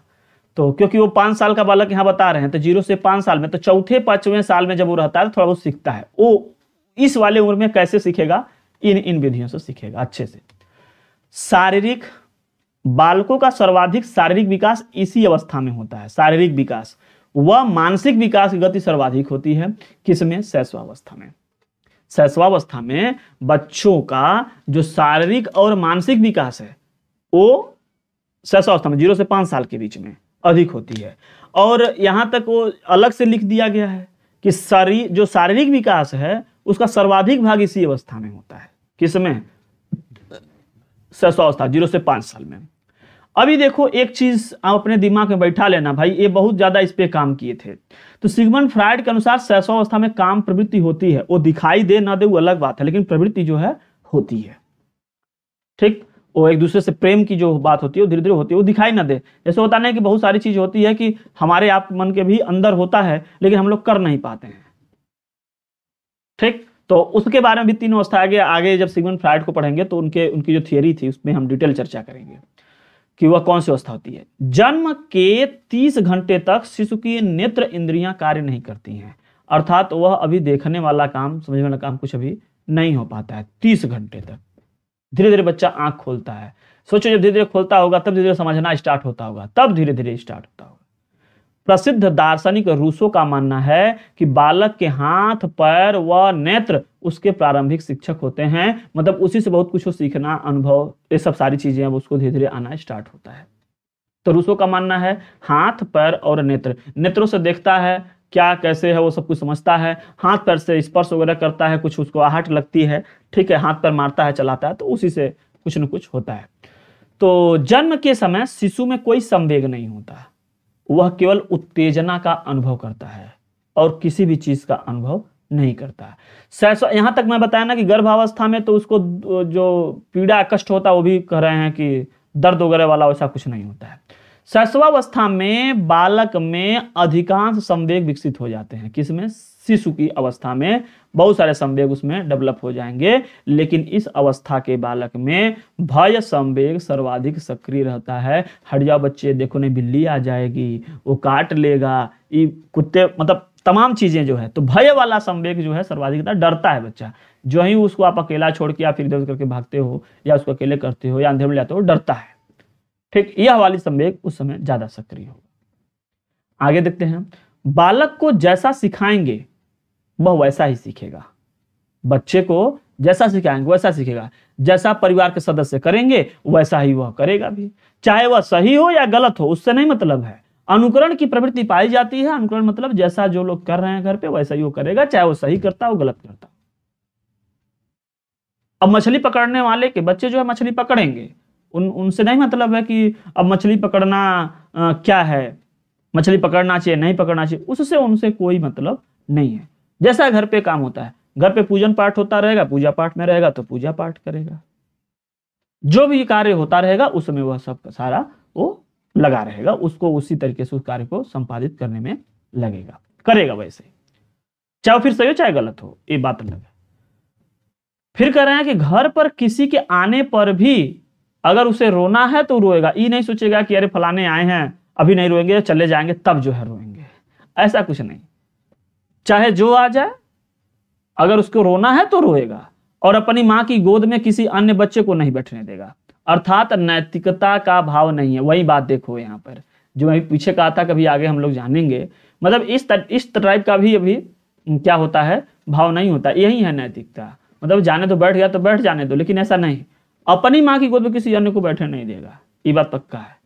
तो क्योंकि वो पाँच साल का बालक यहाँ बता रहे हैं तो जीरो से पाँच साल में तो चौथे पाँचवें साल में जब वो रहता है तो थोड़ा बहुत सीखता है वो इस वाले उम्र में कैसे सीखेगा इन इन विधियों से सीखेगा अच्छे से शारीरिक बालकों का सर्वाधिक शारीरिक विकास इसी अवस्था में होता है शारीरिक विकास वह मानसिक विकास की गति सर्वाधिक होती है किसमें शैशवावस्था में शैशवावस्था में बच्चों का जो शारीरिक और मानसिक विकास है वो शैशवावस्था में जीरो से पांच साल के बीच में अधिक होती है और यहां तक वो अलग से लिख दिया गया है कि शरीर जो शारीरिक विकास है उसका सर्वाधिक भाग इसी अवस्था में होता है किस में शैशवावस्था जीरो से पांच साल में अभी देखो एक चीज आप अपने दिमाग में बैठा लेना भाई ये बहुत ज्यादा इस पे काम किए थे तो सिगमन फ्राइड के अनुसार शैशवावस्था में काम प्रवृत्ति होती है वो दिखाई दे ना दे वो अलग बात है लेकिन प्रवृत्ति जो है होती है ठीक वो एक दूसरे से प्रेम की जो बात होती है वो धीरे धीरे होती है वो दिखाई ना दे जैसे होता नहीं कि बहुत सारी चीज होती है कि हमारे आप मन के भी अंदर होता है लेकिन हम लोग कर नहीं पाते हैं ठीक तो उसके बारे में भी तीन अवस्था आगे आगे जब सिगमन फ्राइड को पढ़ेंगे तो उनके उनकी जो थियरी थी उसमें हम डिटेल चर्चा करेंगे कि वह कौन सी अवस्था होती है जन्म के तीस घंटे तक शिशु की नेत्र इंद्रियां कार्य नहीं करती हैं अर्थात वह अभी देखने वाला काम समझने वाला काम कुछ अभी नहीं हो पाता है तीस घंटे तक धीरे धीरे बच्चा आंख खोलता है सोचो जब धीरे धीरे खोलता होगा तब धीरे धीरे समझना स्टार्ट होता होगा तब धीरे धीरे स्टार्ट होता होगा प्रसिद्ध दार्शनिक रूसो का मानना है कि बालक के हाथ पैर व नेत्र उसके प्रारंभिक शिक्षक होते हैं मतलब उसी से बहुत कुछ सीखना अनुभव ये सब सारी चीजें अब उसको धीरे धीरे आना स्टार्ट होता है तो रूसो का मानना है हाथ पैर और नेत्र नेत्रों से देखता है क्या कैसे है वो सब कुछ समझता है हाथ पैर से स्पर्श वगैरह करता है कुछ उसको आहट लगती है ठीक है हाथ पैर मारता है चलाता है तो उसी से कुछ न कुछ होता है तो जन्म के समय शिशु में कोई संवेग नहीं होता है वह केवल उत्तेजना का अनुभव करता है और किसी भी चीज का अनुभव नहीं करता है यहां तक मैं बताया ना कि गर्भावस्था में तो उसको जो पीड़ा कष्ट होता है वो भी कह रहे हैं कि दर्द वगैरह वाला वैसा कुछ नहीं होता है शैशवावस्था में बालक में अधिकांश संवेग विकसित हो जाते हैं किसमें शिशु की अवस्था में बहुत सारे संवेग उसमें डेवलप हो जाएंगे लेकिन इस अवस्था के बालक में भय संवेग सर्वाधिक सक्रिय रहता है हट जाओ बच्चे देखो नहीं बिल्ली आ जाएगी वो काट लेगा ये कुत्ते मतलब तमाम चीजें जो है तो भय वाला संवेग जो है सर्वाधिक डरता है बच्चा जो ही उसको आप अकेला छोड़ के या फिर इधर करके भागते हो या उसको अकेले करते हो या अंधेरे में जाते हो डरता है ठीक यह वाली संवेग उस समय ज्यादा सक्रिय होगा आगे देखते हैं बालक को जैसा सिखाएंगे वह वैसा ही सीखेगा बच्चे को जैसा सिखाएंगे वैसा सीखेगा जैसा परिवार के सदस्य करेंगे वैसा ही वह करेगा भी चाहे वह सही हो या गलत हो उससे नहीं मतलब है अनुकरण की प्रवृत्ति पाई जाती है अनुकरण मतलब जैसा जो लोग कर रहे हैं घर पे वैसा ही वो करेगा चाहे वो सही करता हो गलत करता अब मछली पकड़ने वाले के बच्चे जो है मछली पकड़ेंगे उन उनसे नहीं मतलब है कि अब मछली पकड़ना आ, क्या है मछली पकड़ना चाहिए नहीं पकड़ना चाहिए उससे उनसे कोई मतलब नहीं है जैसा घर पे काम होता है घर पे पूजन पाठ होता रहेगा पूजा पाठ में रहेगा तो पूजा पाठ करेगा जो भी कार्य होता रहेगा उसमें वह सब सारा वो लगा रहेगा उसको उसी तरीके से उस कार्य को संपादित करने में लगेगा करेगा वैसे चाहे फिर सही हो चाहे गलत हो ये बात अलग है फिर कह रहे हैं कि घर पर किसी के आने पर भी अगर उसे रोना है तो रोएगा ये नहीं सोचेगा कि अरे फलाने आए हैं अभी नहीं रोएंगे तो चले जाएंगे तब जो है रोएंगे ऐसा कुछ नहीं चाहे जो आ जाए अगर उसको रोना है तो रोएगा और अपनी माँ की गोद में किसी अन्य बच्चे को नहीं बैठने देगा अर्थात नैतिकता का भाव नहीं है वही बात देखो यहाँ पर जो अभी पीछे कहा था कभी आगे हम लोग जानेंगे मतलब इस तर, इस टाइप का भी अभी क्या होता है भाव नहीं होता यही है नैतिकता मतलब जाने तो बैठ गया तो बैठ जाने दो लेकिन ऐसा नहीं अपनी माँ की गोद में किसी अन्य को बैठने नहीं देगा ये बात पक्का है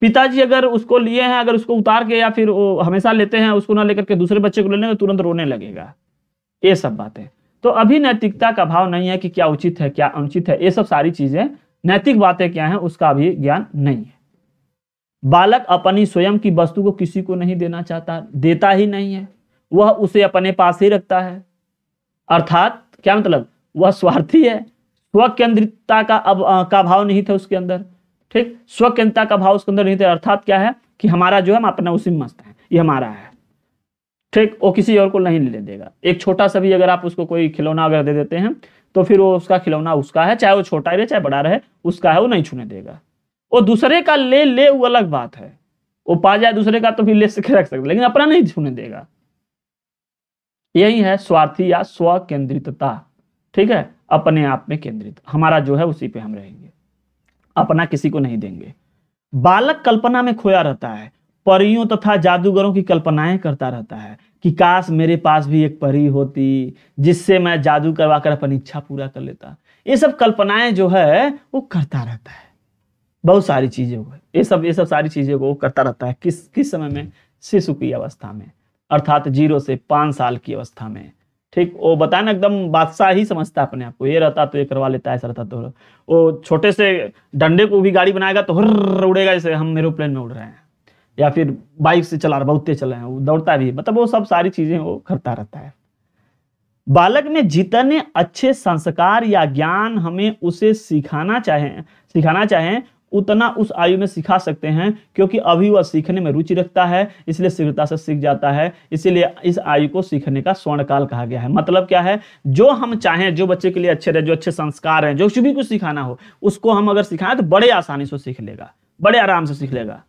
पिताजी अगर उसको लिए हैं अगर उसको उतार के या फिर वो हमेशा लेते हैं उसको ना लेकर के दूसरे बच्चे को ले लेंगे तो तुरंत रोने लगेगा ये सब बातें तो अभी नैतिकता का भाव नहीं है कि क्या उचित है क्या अनुचित है ये सब सारी चीजें नैतिक बातें क्या है उसका अभी ज्ञान नहीं है बालक अपनी स्वयं की वस्तु को किसी को नहीं देना चाहता देता ही नहीं है वह उसे अपने पास ही रखता है अर्थात क्या मतलब वह स्वार्थी है स्वकेंद्रितता का अब का भाव नहीं था उसके अंदर ठीक स्वकेंद्रता का भाव उसके अंदर नहीं था अर्थात क्या है कि हमारा जो है हम अपना उसी में मस्त है ये हमारा है ठीक वो किसी और को नहीं लेने देगा एक छोटा सा भी अगर आप उसको कोई खिलौना अगर दे देते हैं तो फिर वो उसका खिलौना उसका है चाहे वो छोटा रहे चाहे बड़ा रहे उसका है वो नहीं छूने देगा वो दूसरे का ले ले वो अलग बात है वो पा जाए दूसरे का तो फिर ले सके रख सकते लेकिन अपना नहीं छूने देगा यही है स्वार्थी या स्व केंद्रितता ठीक है अपने आप में केंद्रित हमारा जो है उसी पे हम रहेंगे अपना किसी को नहीं देंगे बालक कल्पना में खोया रहता है परियों तथा जादूगरों की कल्पनाएं करता रहता है कि काश मेरे पास भी एक परी होती जिससे मैं जादू करवा कर अपनी इच्छा पूरा कर लेता ये सब कल्पनाएं जो है वो करता रहता है बहुत सारी चीज़ें को ये सब ये सब सारी चीज़ों को वो करता रहता है किस किस समय में शिशु की अवस्था में अर्थात जीरो से पांच साल की अवस्था में ठीक वो बताया ना एकदम बादशाह ही समझता है अपने आप को ये रहता तो ये करवा लेता है ऐसा रहता तो वो छोटे से डंडे को भी गाड़ी बनाएगा तो हर उड़ेगा जैसे हम एरोप्लेन में उड़ रहे हैं या फिर बाइक से चला रहा बहुत तेज चला रहे हैं वो दौड़ता भी मतलब वो सब सारी चीजें वो करता रहता है बालक में जितने अच्छे संस्कार या ज्ञान हमें उसे सिखाना चाहें सिखाना चाहें उतना उस आयु में सिखा सकते हैं क्योंकि अभी वह सीखने में रुचि रखता है इसलिए शीघ्रता से सीख जाता है इसीलिए इस आयु को सीखने का स्वर्ण काल कहा गया है मतलब क्या है जो हम चाहें जो बच्चे के लिए अच्छे रहे जो अच्छे संस्कार हैं जो भी कुछ सिखाना हो उसको हम अगर सिखाएं तो बड़े आसानी से सीख लेगा बड़े आराम से सीख लेगा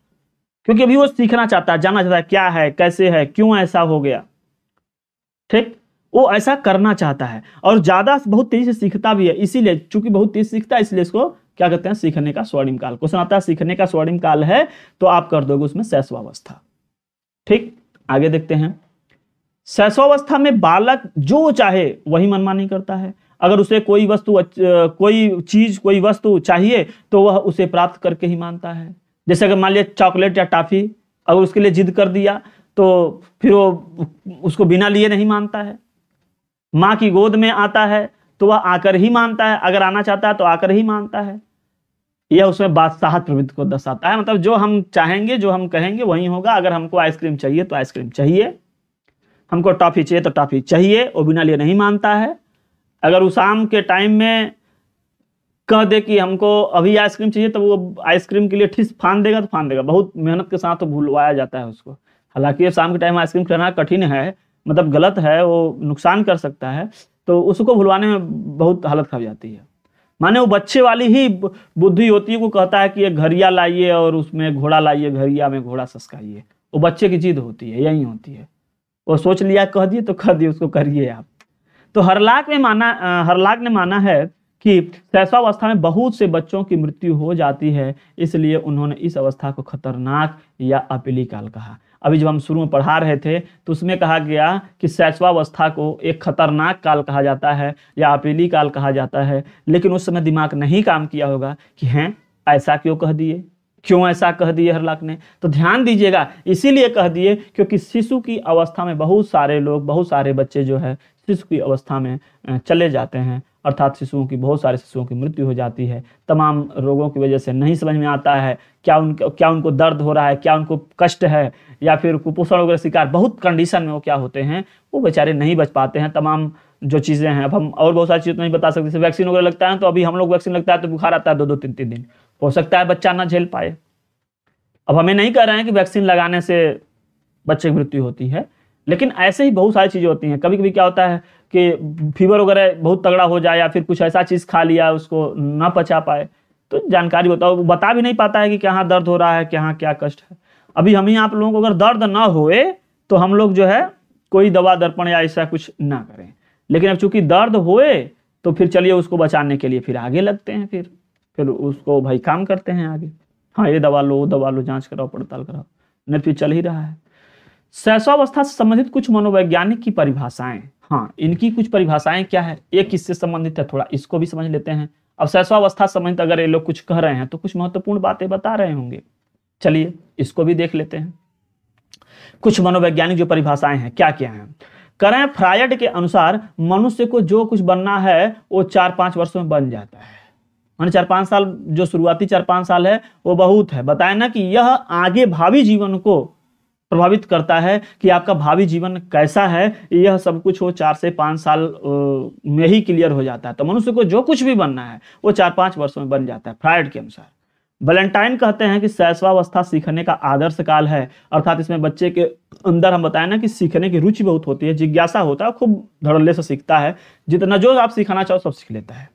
क्योंकि अभी वो सीखना चाहता है जानना चाहता है क्या है कैसे है क्यों ऐसा हो गया ठीक वो ऐसा करना चाहता है और ज़्यादा बहुत तेज़ी से सीखता भी है इसीलिए चूंकि बहुत तेज़ सीखता है इसलिए इसको क्या कहते हैं सीखने का स्वर्णिम काल क्वेश्चन आता है सीखने का स्वर्णिम काल है तो आप कर दोगे उसमें शैशवावस्था ठीक आगे देखते हैं शैशवावस्था में बालक जो चाहे वही मनमानी करता है अगर उसे कोई वस्तु कोई चीज कोई वस्तु चाहिए तो वह उसे प्राप्त करके ही मानता है जैसे अगर मान लिया चॉकलेट या टॉफी अगर उसके लिए जिद कर दिया तो फिर वो उसको बिना लिए नहीं मानता है माँ की गोद में आता है तो वह आकर ही मानता है अगर आना चाहता है तो आकर ही मानता है यह उसमें बादशाहत प्रवृत्ति को दर्शाता है मतलब जो हम चाहेंगे जो हम कहेंगे वही होगा अगर हमको आइसक्रीम चाहिए तो आइसक्रीम चाहिए हमको टॉफ़ी चाहिए तो टॉफ़ी चाहिए वो बिना लिए नहीं मानता है अगर उस शाम के टाइम में कह दे कि हमको अभी आइसक्रीम चाहिए तो वो आइसक्रीम के लिए ठीक फान देगा तो फान देगा बहुत मेहनत के साथ तो भूलवाया जाता है उसको हालांकि ये शाम के टाइम आइसक्रीम खिलाना कठिन है मतलब गलत है वो नुकसान कर सकता है तो उसको भुलवाने में बहुत हालत खप जाती है माने वो बच्चे वाली ही बुद्धि होती है वो कहता है कि एक घरिया लाइए और उसमें घोड़ा लाइए घरिया में घोड़ा सस्काइए वो बच्चे की जिद होती है यही होती है वो सोच लिया कह दिए तो कह दिए उसको करिए आप तो हरलाक में माना हरलाक ने माना है कि शैशवावस्था में बहुत से बच्चों की मृत्यु हो जाती है इसलिए उन्होंने इस अवस्था को खतरनाक या अपीली काल कहा अभी जब हम शुरू में पढ़ा रहे थे तो उसमें कहा गया कि शैशवावस्था को एक खतरनाक काल कहा जाता है या अपीली काल कहा जाता है लेकिन उस समय दिमाग नहीं काम किया होगा कि हैं ऐसा क्यों कह दिए क्यों ऐसा कह दिए लाख ने तो ध्यान दीजिएगा इसीलिए कह दिए क्योंकि शिशु की अवस्था में बहुत सारे लोग बहुत सारे बच्चे जो है शिशु की अवस्था में चले जाते हैं अर्थात शिशुओं की बहुत सारे शिशुओं की मृत्यु हो जाती है तमाम रोगों की वजह से नहीं समझ में आता है क्या उनको क्या उनको दर्द हो रहा है क्या उनको कष्ट है या फिर कुपोषण वगैरह शिकार बहुत कंडीशन में वो क्या होते हैं वो बेचारे नहीं बच पाते हैं तमाम जो चीज़ें हैं अब हम और बहुत सारी चीज़ तो नहीं बता सकते वैक्सीन वगैरह लगता है तो अभी हम लोग वैक्सीन लगता है तो बुखार आता है दो दो तीन तीन दिन हो सकता है बच्चा ना झेल पाए अब हमें नहीं कह रहे हैं कि वैक्सीन लगाने से बच्चे की मृत्यु होती है लेकिन ऐसे ही बहुत सारी चीज़ें होती हैं कभी कभी क्या होता है कि फीवर वगैरह बहुत तगड़ा हो जाए या फिर कुछ ऐसा चीज़ खा लिया उसको ना पचा पाए तो जानकारी है बता भी नहीं पाता है कि कहाँ दर्द हो रहा है कहाँ क्या कष्ट है अभी हम ही आप लोगों को अगर दर्द ना होए तो हम लोग जो है कोई दवा दर्पण या ऐसा कुछ ना करें लेकिन अब चूंकि दर्द होए तो फिर चलिए उसको बचाने के लिए फिर आगे लगते हैं फिर फिर उसको भाई काम करते हैं आगे हाँ ये दवा लो दवा लो जांच कराओ पड़ताल कराओ नहीं तो फिर चल ही रहा है सहसावस्था से संबंधित कुछ मनोवैज्ञानिक की परिभाषाएं हाँ इनकी कुछ परिभाषाएं क्या है एक किससे संबंधित है थोड़ा इसको भी समझ लेते हैं अब शैशवावस्था संबंधित अगर ये लोग कुछ कह रहे हैं तो कुछ महत्वपूर्ण बातें बता रहे होंगे चलिए इसको भी देख लेते हैं कुछ मनोवैज्ञानिक जो परिभाषाएं हैं क्या क्या हैं करें फ्रायड के अनुसार मनुष्य को जो कुछ बनना है वो चार पांच वर्षों में बन जाता है मैंने चार पांच साल जो शुरुआती चार पांच साल है वो बहुत है बताया ना कि यह आगे भावी जीवन को प्रभावित करता है कि आपका भावी जीवन कैसा है यह सब कुछ वो चार से पाँच साल में ही क्लियर हो जाता है तो मनुष्य को जो कुछ भी बनना है वो चार पाँच वर्षों में बन जाता है फ्राइड के अनुसार वैलेंटाइन कहते हैं कि सैसवावस्था सीखने का आदर्श काल है अर्थात इसमें बच्चे के अंदर हम बताए ना कि सीखने की रुचि बहुत होती है जिज्ञासा होता है खूब धड़ल्ले से सीखता है जितना जो आप सीखना चाहो सब सीख लेता है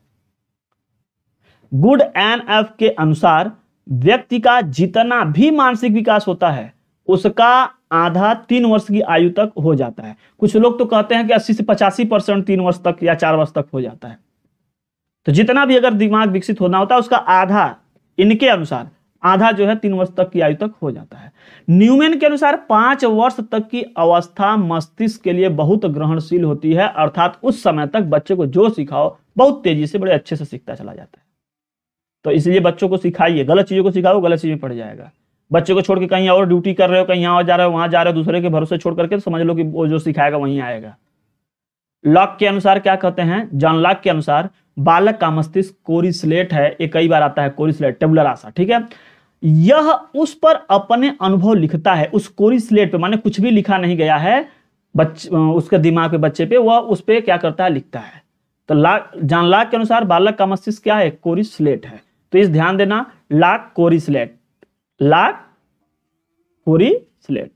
गुड एन एफ के अनुसार व्यक्ति का जितना भी मानसिक विकास होता है उसका आधा तीन वर्ष की आयु तक हो जाता है कुछ लोग तो कहते हैं कि अस्सी से पचासी परसेंट तीन वर्ष तक या चार वर्ष तक हो जाता है तो जितना भी अगर दिमाग विकसित होना होता है उसका आधा इनके अनुसार आधा जो है तीन वर्ष तक की आयु तक हो जाता है न्यूमेन के अनुसार पांच वर्ष तक की अवस्था मस्तिष्क के लिए बहुत ग्रहणशील होती है अर्थात उस समय तक बच्चे को जो सिखाओ बहुत तेजी से बड़े अच्छे से सीखता चला जाता है तो इसलिए बच्चों को सिखाइए गलत चीजों को सिखाओ गलत चीज में पड़ जाएगा बच्चे को छोड़ के कहीं और ड्यूटी कर रहे हो कहीं यहाँ जा रहे हो वहां जा रहे हो दूसरे के भरोसे छोड़ करके तो समझ लो कि वो जो सिखाएगा वहीं आएगा लॉक के अनुसार क्या कहते हैं जॉन लॉक के अनुसार बालक का मस्तिष्क कोरिसलेट है ये कई बार आता है कोरिसलेट टेबुलर आशा ठीक है यह उस पर अपने अनुभव लिखता है उस कोरिसलेट पे माने कुछ भी लिखा नहीं गया है बच्चे उसके दिमाग पे बच्चे पे वह उस पर क्या करता है लिखता है तो लाक जान लाक के अनुसार बालक का मस्तिष्क क्या है कोरिसलेट है तो इस ध्यान देना लाक कोरिसलेट लाख पूरी स्लेट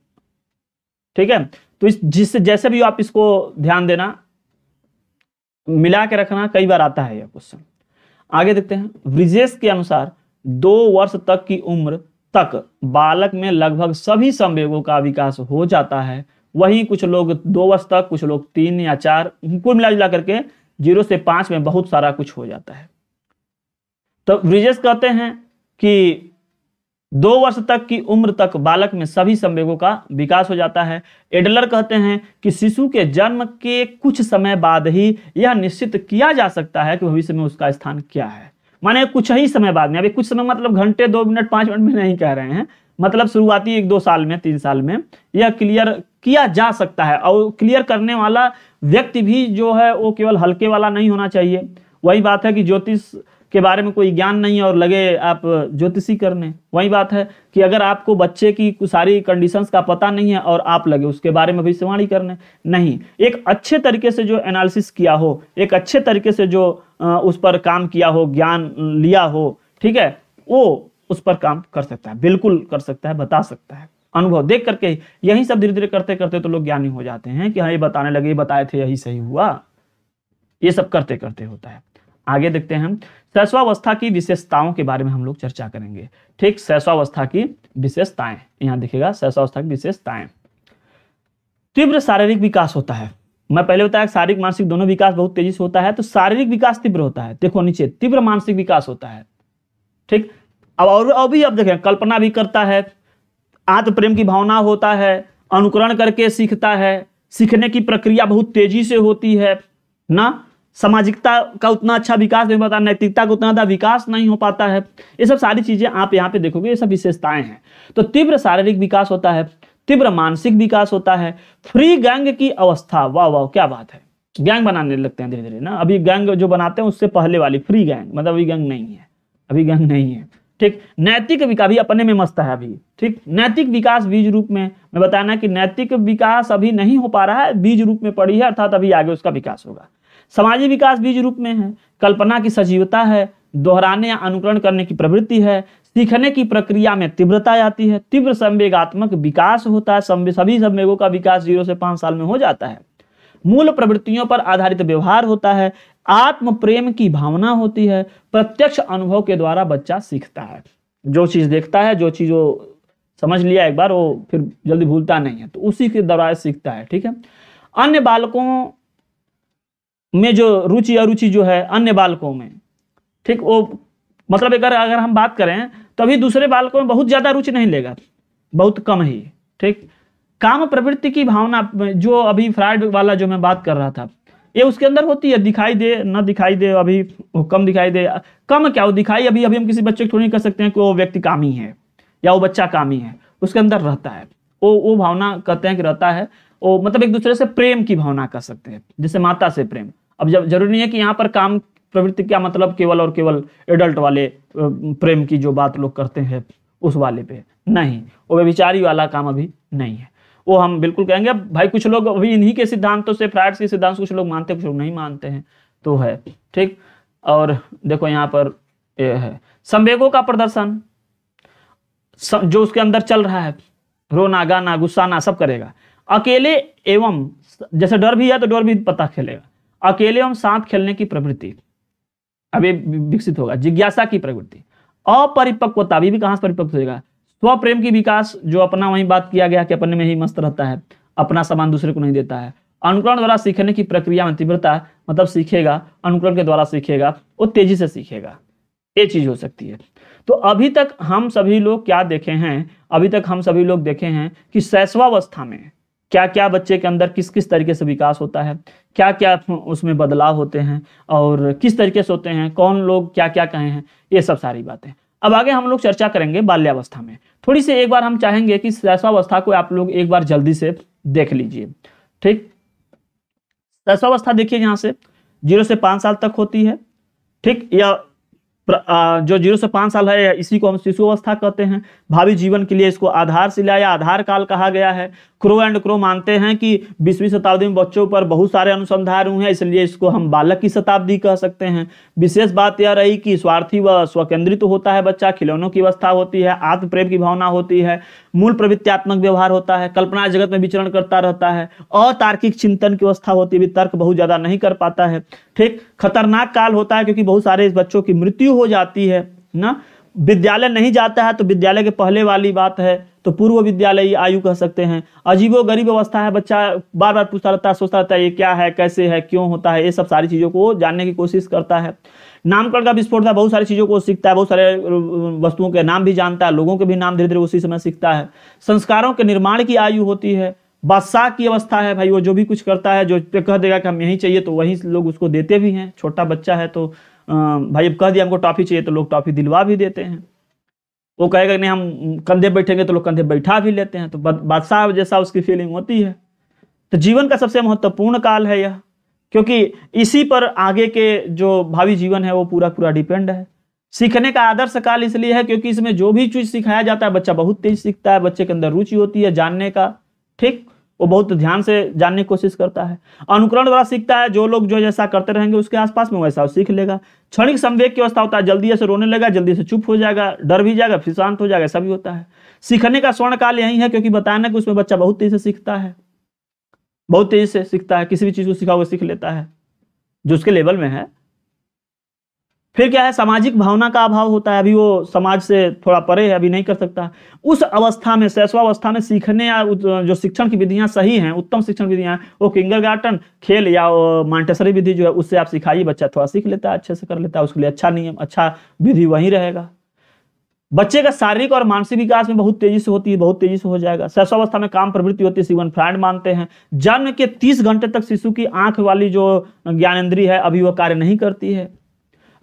ठीक है तो इस जिससे जैसे भी आप इसको ध्यान देना मिला के रखना कई बार आता है यह क्वेश्चन आगे देखते हैं ब्रिजेश के अनुसार दो वर्ष तक की उम्र तक बालक में लगभग सभी संवेगों का विकास हो जाता है वहीं कुछ लोग दो वर्ष तक कुछ लोग तीन या चार कुल मिला जुला करके जीरो से पांच में बहुत सारा कुछ हो जाता है तो ब्रिजेश कहते हैं कि दो वर्ष तक की उम्र तक बालक में सभी संवेगों का विकास हो जाता है एडलर कहते हैं कि शिशु के जन्म के कुछ समय बाद ही यह निश्चित किया जा सकता है कि भविष्य में उसका स्थान क्या है माने कुछ ही समय बाद में अभी कुछ समय मतलब घंटे दो मिनट पांच मिनट में नहीं कह रहे हैं मतलब शुरुआती एक दो साल में तीन साल में यह क्लियर किया जा सकता है और क्लियर करने वाला व्यक्ति भी जो है वो केवल हल्के वाला नहीं होना चाहिए वही बात है कि ज्योतिष के बारे में कोई ज्ञान नहीं और लगे आप ज्योतिषी करने वही बात है कि अगर आपको बच्चे की सारी कंडीशंस का पता नहीं है और आप लगे उसके बारे में भविष्यवाणी करने नहीं एक अच्छे तरीके से जो एनालिसिस किया हो एक अच्छे तरीके से जो उस पर काम किया हो ज्ञान लिया हो ठीक है वो उस पर काम कर सकता है बिल्कुल कर सकता है बता सकता है अनुभव देख करके यही सब धीरे धीरे करते करते तो लोग ज्ञानी हो जाते हैं कि हाँ ये बताने लगे ये बताए थे यही सही हुआ ये सब करते करते होता है आगे देखते हैं हम शैशवावस्था की विशेषताओं के बारे में हम लोग चर्चा करेंगे ठीक शैशवावस्था की विशेषताएं यहाँ देखिएगा शैशवावस्था की विशेषताएं तीव्र शारीरिक विकास होता है मैं पहले बताया शारीरिक मानसिक दोनों विकास बहुत तेजी से होता है तो शारीरिक विकास तीव्र होता है देखो नीचे तीव्र मानसिक विकास होता है ठीक अब और अभी आप देखें कल्पना भी करता है आत्म प्रेम की भावना होता है अनुकरण करके सीखता है सीखने की प्रक्रिया बहुत तेजी से होती है ना सामाजिकता का उतना अच्छा विकास नहीं होता नैतिकता का उतना ज़्यादा विकास नहीं हो पाता है ये सब सारी चीज़ें आप यहाँ पे देखोगे ये सब विशेषताएं हैं तो तीव्र शारीरिक विकास होता है तीव्र मानसिक विकास होता है फ्री गैंग की अवस्था वाह वाह क्या बात है गैंग बनाने लगते हैं धीरे धीरे ना अभी गैंग जो बनाते हैं उससे पहले वाली फ्री गैंग मतलब अभी गैंग नहीं है अभी गैंग नहीं है ठीक नैतिक विकास भी अपने में मस्त है अभी ठीक नैतिक विकास बीज रूप में मैं बताना कि नैतिक विकास अभी नहीं हो पा रहा है बीज रूप में पड़ी है अर्थात अभी आगे उसका विकास होगा सामाजिक विकास बीज रूप में है कल्पना की सजीवता है दोहराने या अनुकरण करने की प्रवृत्ति है सीखने की प्रक्रिया में तीव्रता आती है तीव्र संवेगात्मक विकास होता है संवे, सभी संवेगों का विकास जीरो से पाँच साल में हो जाता है मूल प्रवृत्तियों पर आधारित व्यवहार होता है आत्म प्रेम की भावना होती है प्रत्यक्ष अनुभव के द्वारा बच्चा सीखता है जो चीज देखता है जो चीज वो समझ लिया एक बार वो फिर जल्दी भूलता नहीं है तो उसी के द्वारा सीखता है ठीक है अन्य बालकों में जो रुचि अरुचि जो है अन्य बालकों में ठीक वो मतलब अगर अगर हम बात करें तो अभी दूसरे बालकों में बहुत ज़्यादा रुचि नहीं लेगा बहुत कम ही ठीक काम प्रवृत्ति की भावना जो अभी फ्राइड वाला जो मैं बात कर रहा था ये उसके अंदर होती है दिखाई दे ना दिखाई दे अभी कम दिखाई दे कम क्या वो दिखाई अभी अभी हम किसी बच्चे को थोड़ी नहीं कर सकते हैं कि वो व्यक्ति कामी है या वो बच्चा कामी है उसके अंदर रहता है वो वो भावना कहते हैं कि रहता है वो मतलब एक दूसरे से प्रेम की भावना कर सकते हैं जैसे माता से प्रेम अब जब जरूरी नहीं है कि यहाँ पर काम प्रवृत्ति क्या मतलब केवल और केवल एडल्ट वाले प्रेम की जो बात लोग करते हैं उस वाले पे नहीं वो व्यविचारी वाला काम अभी नहीं है वो हम बिल्कुल कहेंगे भाई कुछ लोग अभी इन्हीं के सिद्धांतों से फ्राइड्स के सिद्धांत कुछ लोग मानते हैं कुछ लोग नहीं मानते हैं तो है ठीक और देखो यहाँ पर ये है संवेगों का प्रदर्शन जो उसके अंदर चल रहा है रोना गाना गुस्साना सब करेगा अकेले एवं जैसे डर भी है तो डर भी पता खेलेगा अकेले एवं सांप खेलने की प्रवृत्ति अभी विकसित होगा जिज्ञासा की प्रवृत्ति अपरिपक्वता अभी भी कहां से परिपक्व होगा स्वप्रेम की विकास जो अपना वही बात किया गया कि अपने में ही मस्त रहता है अपना सामान दूसरे को नहीं देता है अनुकरण द्वारा सीखने की प्रक्रिया में तीव्रता मतलब सीखेगा अनुकरण के द्वारा सीखेगा वो तेजी से सीखेगा ये चीज हो सकती है तो अभी तक हम सभी लोग क्या देखे हैं अभी तक हम सभी लोग देखे हैं कि शैशवावस्था में क्या क्या बच्चे के अंदर किस किस तरीके से विकास होता है क्या क्या उसमें बदलाव होते हैं और किस तरीके से होते हैं कौन लोग क्या क्या कहे हैं ये सब सारी बातें अब आगे हम लोग चर्चा करेंगे बाल्यावस्था में थोड़ी सी एक बार हम चाहेंगे कि शैशवावस्था को आप लोग एक बार जल्दी से देख लीजिए ठीक शैशवावस्था देखिए यहाँ से जीरो से पाँच साल तक होती है ठीक या जो जीरो से पाँच साल है इसी को हम शिशु अवस्था कहते हैं भावी जीवन के लिए इसको आधार शिला या आधार काल कहा गया है क्रो एंड क्रो मानते हैं कि बीसवीं शताब्दी में बच्चों पर बहुत सारे अनुसंधान हुए हैं इसलिए इसको हम बालक की शताब्दी कह सकते हैं विशेष बात यह रही कि स्वार्थी व स्वकेंद्रित होता है बच्चा खिलौनों की अवस्था होती है आत्म प्रेम की भावना होती है मूल प्रवृत्तियात्मक व्यवहार होता है कल्पना जगत में विचरण करता रहता है अतार्किक चिंतन की अवस्था होती है तर्क बहुत ज्यादा नहीं कर पाता है ठीक खतरनाक काल होता है क्योंकि बहुत सारे बच्चों की मृत्यु हो जाती है ना विद्यालय नहीं जाता है तो विद्यालय के पहले वाली बात है तो पूर्व विद्यालय आयु कह सकते हैं अजीबो गरीब अवस्था है बच्चा बार बार पूछता रहता है सोचता रहता है ये क्या है कैसे है क्यों होता है ये सब सारी चीज़ों को जानने की कोशिश करता है नामकरण का विस्फोट था बहुत सारी चीज़ों को सीखता है बहुत सारे वस्तुओं के नाम भी जानता है लोगों के भी नाम धीरे धीरे उसी समय सीखता है संस्कारों के निर्माण की आयु होती है बादशाह की अवस्था है भाई वो जो भी कुछ करता है जो कह देगा कि हम यही चाहिए तो वही लोग उसको देते भी हैं छोटा बच्चा है तो भाई अब कह दिया हमको टॉफ़ी चाहिए तो लोग टॉफ़ी दिलवा भी देते हैं वो कहेगा नहीं हम कंधे बैठेंगे तो लोग कंधे बैठा भी लेते हैं तो बादशाह जैसा उसकी फीलिंग होती है तो जीवन का सबसे महत्वपूर्ण काल है यह क्योंकि इसी पर आगे के जो भावी जीवन है वो पूरा पूरा डिपेंड है सीखने का आदर्श काल इसलिए है क्योंकि इसमें जो भी चीज़ सिखाया जाता है बच्चा बहुत तेज सीखता है बच्चे के अंदर रुचि होती है जानने का ठीक वो बहुत ध्यान से जानने की कोशिश करता है अनुकरण द्वारा सीखता है जो लोग जो जैसा करते रहेंगे उसके आसपास में वैसा सीख लेगा क्षणिक संवेग की अवस्था होता है जल्दी से रोने लगा जल्दी से चुप हो जाएगा डर भी जाएगा फिर शांत हो जाएगा सभी होता है सीखने का स्वर्ण काल यही है क्योंकि बताया ना कि उसमें बच्चा बहुत तेजी से सीखता है बहुत तेजी से सीखता है किसी भी चीज़ को सिखा हुआ सीख लेता है जो उसके लेवल में है फिर क्या है सामाजिक भावना का अभाव होता है अभी वो समाज से थोड़ा परे है अभी नहीं कर सकता उस अवस्था में अवस्था में सीखने या जो शिक्षण की विधियां सही हैं उत्तम शिक्षण विधियां वो किंगर गार्टन खेल या मांटेसरी विधि जो है उससे आप सिखाइए बच्चा थोड़ा सीख लेता है अच्छे से कर लेता है उसके लिए अच्छा नियम अच्छा विधि वही रहेगा बच्चे का शारीरिक और मानसिक विकास में बहुत तेजी से होती है बहुत तेजी से हो जाएगा शैशवावस्था में काम प्रवृत्ति होती है सीवन फ्रांड मानते हैं जन्म के 30 घंटे तक शिशु की आंख वाली जो ज्ञानेन्द्रीय है अभी वो कार्य नहीं करती है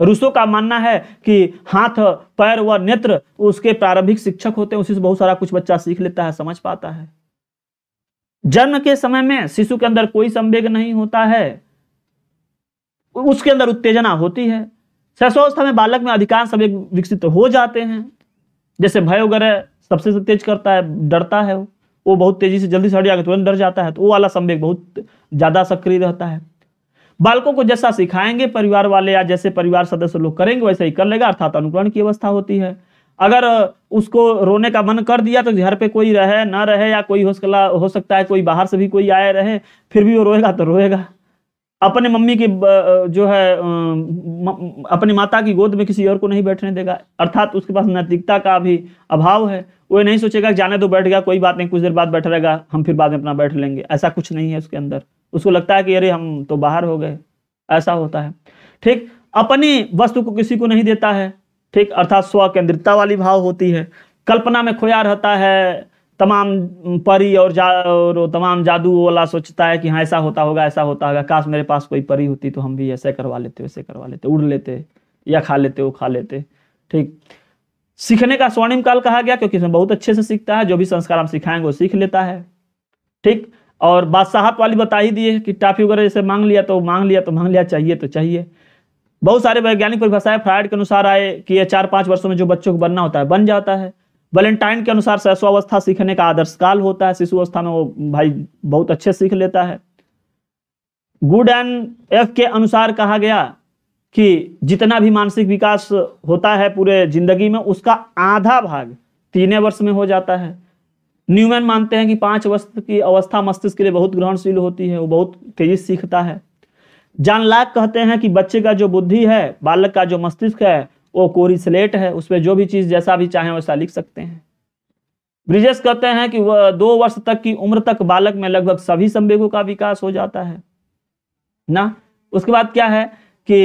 रूसो का मानना है कि हाथ पैर व नेत्र उसके प्रारंभिक शिक्षक होते हैं उसी से बहुत सारा कुछ बच्चा सीख लेता है समझ पाता है जन्म के समय में शिशु के अंदर कोई संवेग नहीं होता है उसके अंदर उत्तेजना होती है शैशवस्था में बालक में अधिकांश संवेग विकसित हो जाते हैं जैसे भय वगैरह सबसे तेज करता है डरता है वो बहुत तेजी से जल्दी से हट जाकर तुरंत डर जाता है तो वो वाला संवेग बहुत ज़्यादा सक्रिय रहता है बालकों को जैसा सिखाएंगे परिवार वाले या जैसे परिवार सदस्य लोग करेंगे वैसा ही कर लेगा अर्थात अनुकरण की अवस्था होती है अगर उसको रोने का मन कर दिया तो घर पे कोई रहे ना रहे या कोई होसला हो सकता है कोई बाहर से भी कोई आए रहे फिर भी वो रोएगा तो रोएगा अपने मम्मी की जो है अपने माता की गोद में किसी और को नहीं बैठने देगा अर्थात उसके पास नैतिकता का भी अभाव है वो नहीं सोचेगा जाने तो बैठ गया कोई बात नहीं कुछ देर बाद बैठ रहेगा हम फिर बाद में अपना बैठ लेंगे ऐसा कुछ नहीं है उसके अंदर उसको लगता है कि अरे हम तो बाहर हो गए ऐसा होता है ठीक अपनी वस्तु को किसी को नहीं देता है ठीक अर्थात स्व केंद्रितता वाली भाव होती है कल्पना में खोया रहता है तमाम परी और जा और तमाम जादू वाला सोचता है कि हाँ ऐसा होता होगा ऐसा होता होगा काश मेरे पास कोई परी होती तो हम भी ऐसे करवा लेते वैसे करवा लेते उड़ लेते या खा लेते वो खा लेते ठीक सीखने का स्वर्णिम काल कहा गया क्योंकि इसमें बहुत अच्छे से सीखता है जो भी संस्कार हम सिखाएंगे वो सीख लेता है ठीक और बादशाहत वाली बता ही दिए कि टाफी वगैरह जैसे मांग लिया तो मांग लिया तो मांग लिया चाहिए तो चाहिए बहुत सारे वैज्ञानिक परिभाषाएं फ्राइड के अनुसार आए कि यह चार पाँच वर्षों में जो बच्चों को बनना होता है बन जाता है वैलेंटाइन के अनुसार शैशवावस्था सीखने का आदर्श काल होता है शिशु अवस्था में वो भाई बहुत अच्छे सीख लेता है गुड एंड एफ के अनुसार कहा गया कि जितना भी मानसिक विकास होता है पूरे जिंदगी में उसका आधा भाग तीन वर्ष में हो जाता है न्यूमैन मानते हैं कि पांच वर्ष की अवस्था मस्तिष्क के लिए बहुत ग्रहणशील होती है वो बहुत तेजी सीखता है जान लाक कहते हैं कि बच्चे का जो बुद्धि है बालक का जो मस्तिष्क है वो कोरी स्लेट है उसमें जो भी चीज़ जैसा भी चाहे वैसा लिख सकते हैं ब्रिजेश कहते हैं कि वह दो वर्ष तक की उम्र तक बालक में लगभग सभी संवेगों का विकास हो जाता है ना उसके बाद क्या है कि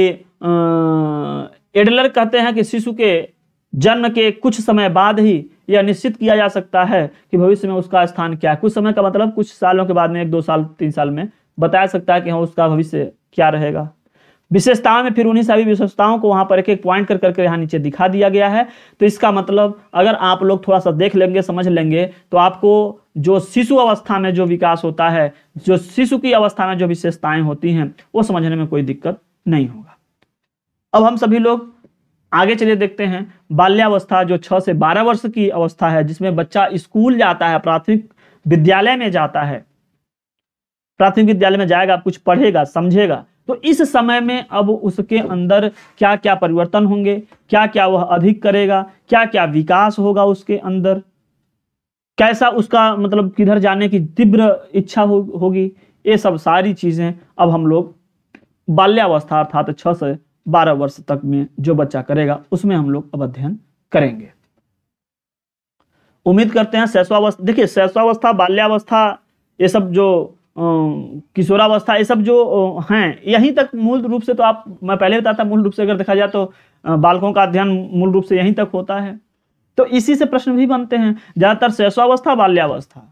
एडलर कहते हैं कि शिशु के जन्म के कुछ समय बाद ही यह निश्चित किया जा सकता है कि भविष्य में उसका स्थान क्या है कुछ समय का मतलब कुछ सालों के बाद में एक दो साल तीन साल में बताया सकता है कि हाँ उसका भविष्य क्या रहेगा विशेषताओं में फिर उन्हीं सभी विशेषताओं को वहां पर एक एक पॉइंट कर करके यहाँ नीचे दिखा दिया गया है तो इसका मतलब अगर आप लोग थोड़ा सा देख लेंगे समझ लेंगे तो आपको जो शिशु अवस्था में जो विकास होता है जो शिशु की अवस्था में जो विशेषताएं होती हैं वो समझने में कोई दिक्कत नहीं होगा अब हम सभी लोग आगे चलिए देखते हैं बाल्यावस्था जो छह से बारह वर्ष की अवस्था है जिसमें बच्चा स्कूल जाता है प्राथमिक विद्यालय में जाता है प्राथमिक विद्यालय में जाएगा कुछ पढ़ेगा समझेगा तो इस समय में अब उसके अंदर क्या क्या परिवर्तन होंगे क्या क्या वह अधिक करेगा क्या क्या विकास होगा उसके अंदर कैसा उसका मतलब किधर जाने की तीव्र इच्छा हो, ये सब सारी चीजें अब हम लोग बाल्यावस्था अर्थात छह से बारह वर्ष तक में जो बच्चा करेगा उसमें हम लोग अब अध्ययन करेंगे उम्मीद करते हैं शैशवावस्था देखिए शैशवावस्था बाल्यावस्था ये सब जो किशोरावस्था ये सब जो हैं यहीं तक मूल रूप से तो आप मैं पहले बताता मूल रूप से अगर देखा जाए तो बालकों का अध्ययन मूल रूप से यहीं तक होता है तो इसी से प्रश्न भी बनते हैं ज़्यादातर शैशवावस्था बाल्यावस्था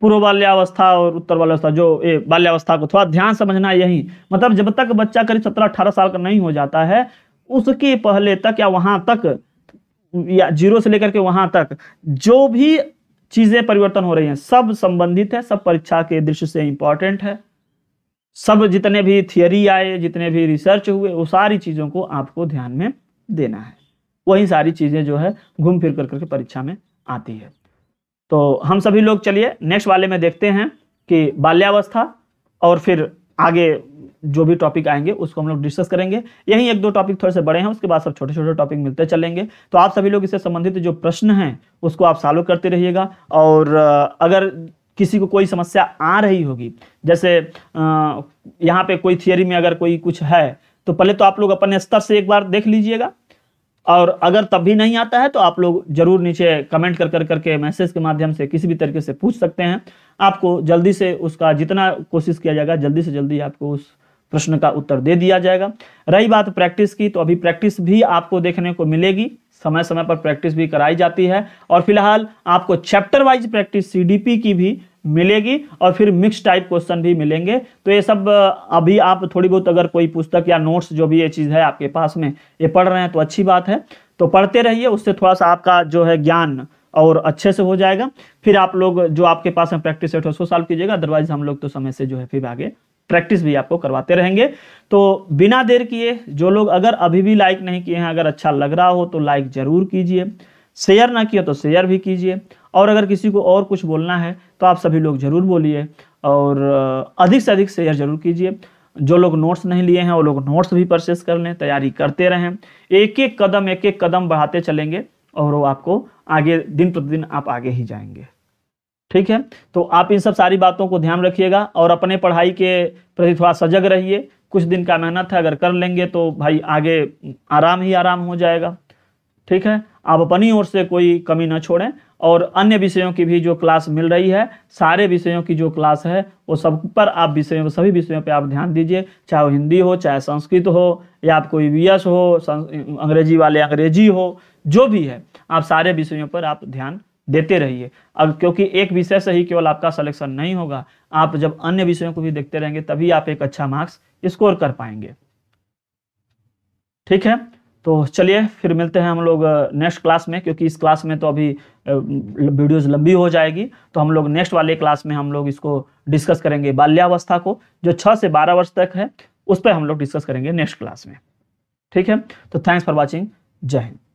पूर्व बाल्यावस्था और उत्तर बाल्यावस्था जो ये बाल्यावस्था को थोड़ा ध्यान समझना यही मतलब जब तक बच्चा करीब सत्रह अठारह साल का नहीं हो जाता है उसके पहले तक या वहां तक या जीरो से लेकर के वहां तक जो भी चीजें परिवर्तन हो रही हैं सब संबंधित है सब परीक्षा के दृष्टि से इंपॉर्टेंट है सब जितने भी थियोरी आए जितने भी रिसर्च हुए वो सारी चीजों को आपको ध्यान में देना है वही सारी चीजें जो है घूम फिर कर करके परीक्षा में आती है तो हम सभी लोग चलिए नेक्स्ट वाले में देखते हैं कि बाल्यावस्था और फिर आगे जो भी टॉपिक आएंगे उसको हम लोग डिस्कस करेंगे यही एक दो टॉपिक थोड़े से बड़े हैं उसके बाद सब छोटे छोटे टॉपिक मिलते चलेंगे तो आप सभी लोग इससे संबंधित जो प्रश्न हैं उसको आप सॉल्व करते रहिएगा और अगर किसी को कोई समस्या आ रही होगी जैसे यहाँ पे कोई थियोरी में अगर कोई कुछ है तो पहले तो आप लोग अपने स्तर से एक बार देख लीजिएगा और अगर तब भी नहीं आता है तो आप लोग जरूर नीचे कमेंट कर कर करके मैसेज के माध्यम से किसी भी तरीके से पूछ सकते हैं आपको जल्दी से उसका जितना कोशिश किया जाएगा जल्दी से जल्दी आपको उस प्रश्न का उत्तर दे दिया जाएगा रही बात प्रैक्टिस की तो अभी प्रैक्टिस भी आपको देखने को मिलेगी समय समय पर प्रैक्टिस भी कराई जाती है और फिलहाल आपको चैप्टर वाइज प्रैक्टिस सी की भी मिलेगी और फिर मिक्स टाइप क्वेश्चन भी मिलेंगे तो ये सब अभी आप थोड़ी बहुत अगर कोई पुस्तक या नोट्स जो भी ये चीज़ है आपके पास में ये पढ़ रहे हैं तो अच्छी बात है तो पढ़ते रहिए उससे थोड़ा सा आपका जो है ज्ञान और अच्छे से हो जाएगा फिर आप लोग जो आपके पास में प्रैक्टिस सेट हो उसको सॉल्व कीजिएगा अदरवाइज हम लोग तो समय से जो है फिर आगे प्रैक्टिस भी आपको करवाते रहेंगे तो बिना देर किए जो लोग अगर अभी भी लाइक नहीं किए हैं अगर अच्छा लग रहा हो तो लाइक ज़रूर कीजिए शेयर ना किया तो शेयर भी कीजिए और अगर किसी को और कुछ बोलना है तो आप सभी लोग ज़रूर बोलिए और अधिक से अधिक शेयर ज़रूर कीजिए जो लोग नोट्स नहीं लिए हैं वो लोग नोट्स भी परचेस कर लें तैयारी करते रहें एक एक कदम एक एक कदम बढ़ाते चलेंगे और वो आपको आगे दिन प्रतिदिन आप आगे ही जाएंगे ठीक है तो आप इन सब सारी बातों को ध्यान रखिएगा और अपने पढ़ाई के प्रति थोड़ा सजग रहिए कुछ दिन का मेहनत है अगर कर लेंगे तो भाई आगे आराम ही आराम हो जाएगा ठीक है आप अपनी ओर से कोई कमी ना छोड़ें और अन्य विषयों की भी जो क्लास मिल रही है सारे विषयों की जो क्लास है वो सब पर आप विषयों सभी विषयों पर आप ध्यान दीजिए चाहे वो हिंदी हो चाहे संस्कृत हो या आप कोई वी हो अंग्रेजी वाले अंग्रेजी हो जो भी है आप सारे विषयों पर आप ध्यान देते रहिए अब क्योंकि एक विषय से ही केवल आपका सलेक्शन नहीं होगा आप जब अन्य विषयों को भी देखते रहेंगे तभी आप एक अच्छा मार्क्स स्कोर कर पाएंगे ठीक है तो चलिए फिर मिलते हैं हम लोग नेक्स्ट क्लास में क्योंकि इस क्लास में तो अभी वीडियोस लंबी हो जाएगी तो हम लोग नेक्स्ट वाले क्लास में हम लोग इसको डिस्कस करेंगे बाल्यावस्था को जो छः से बारह वर्ष तक है उस पर हम लोग डिस्कस करेंगे नेक्स्ट क्लास में ठीक है तो थैंक्स फॉर वॉचिंग जय हिंद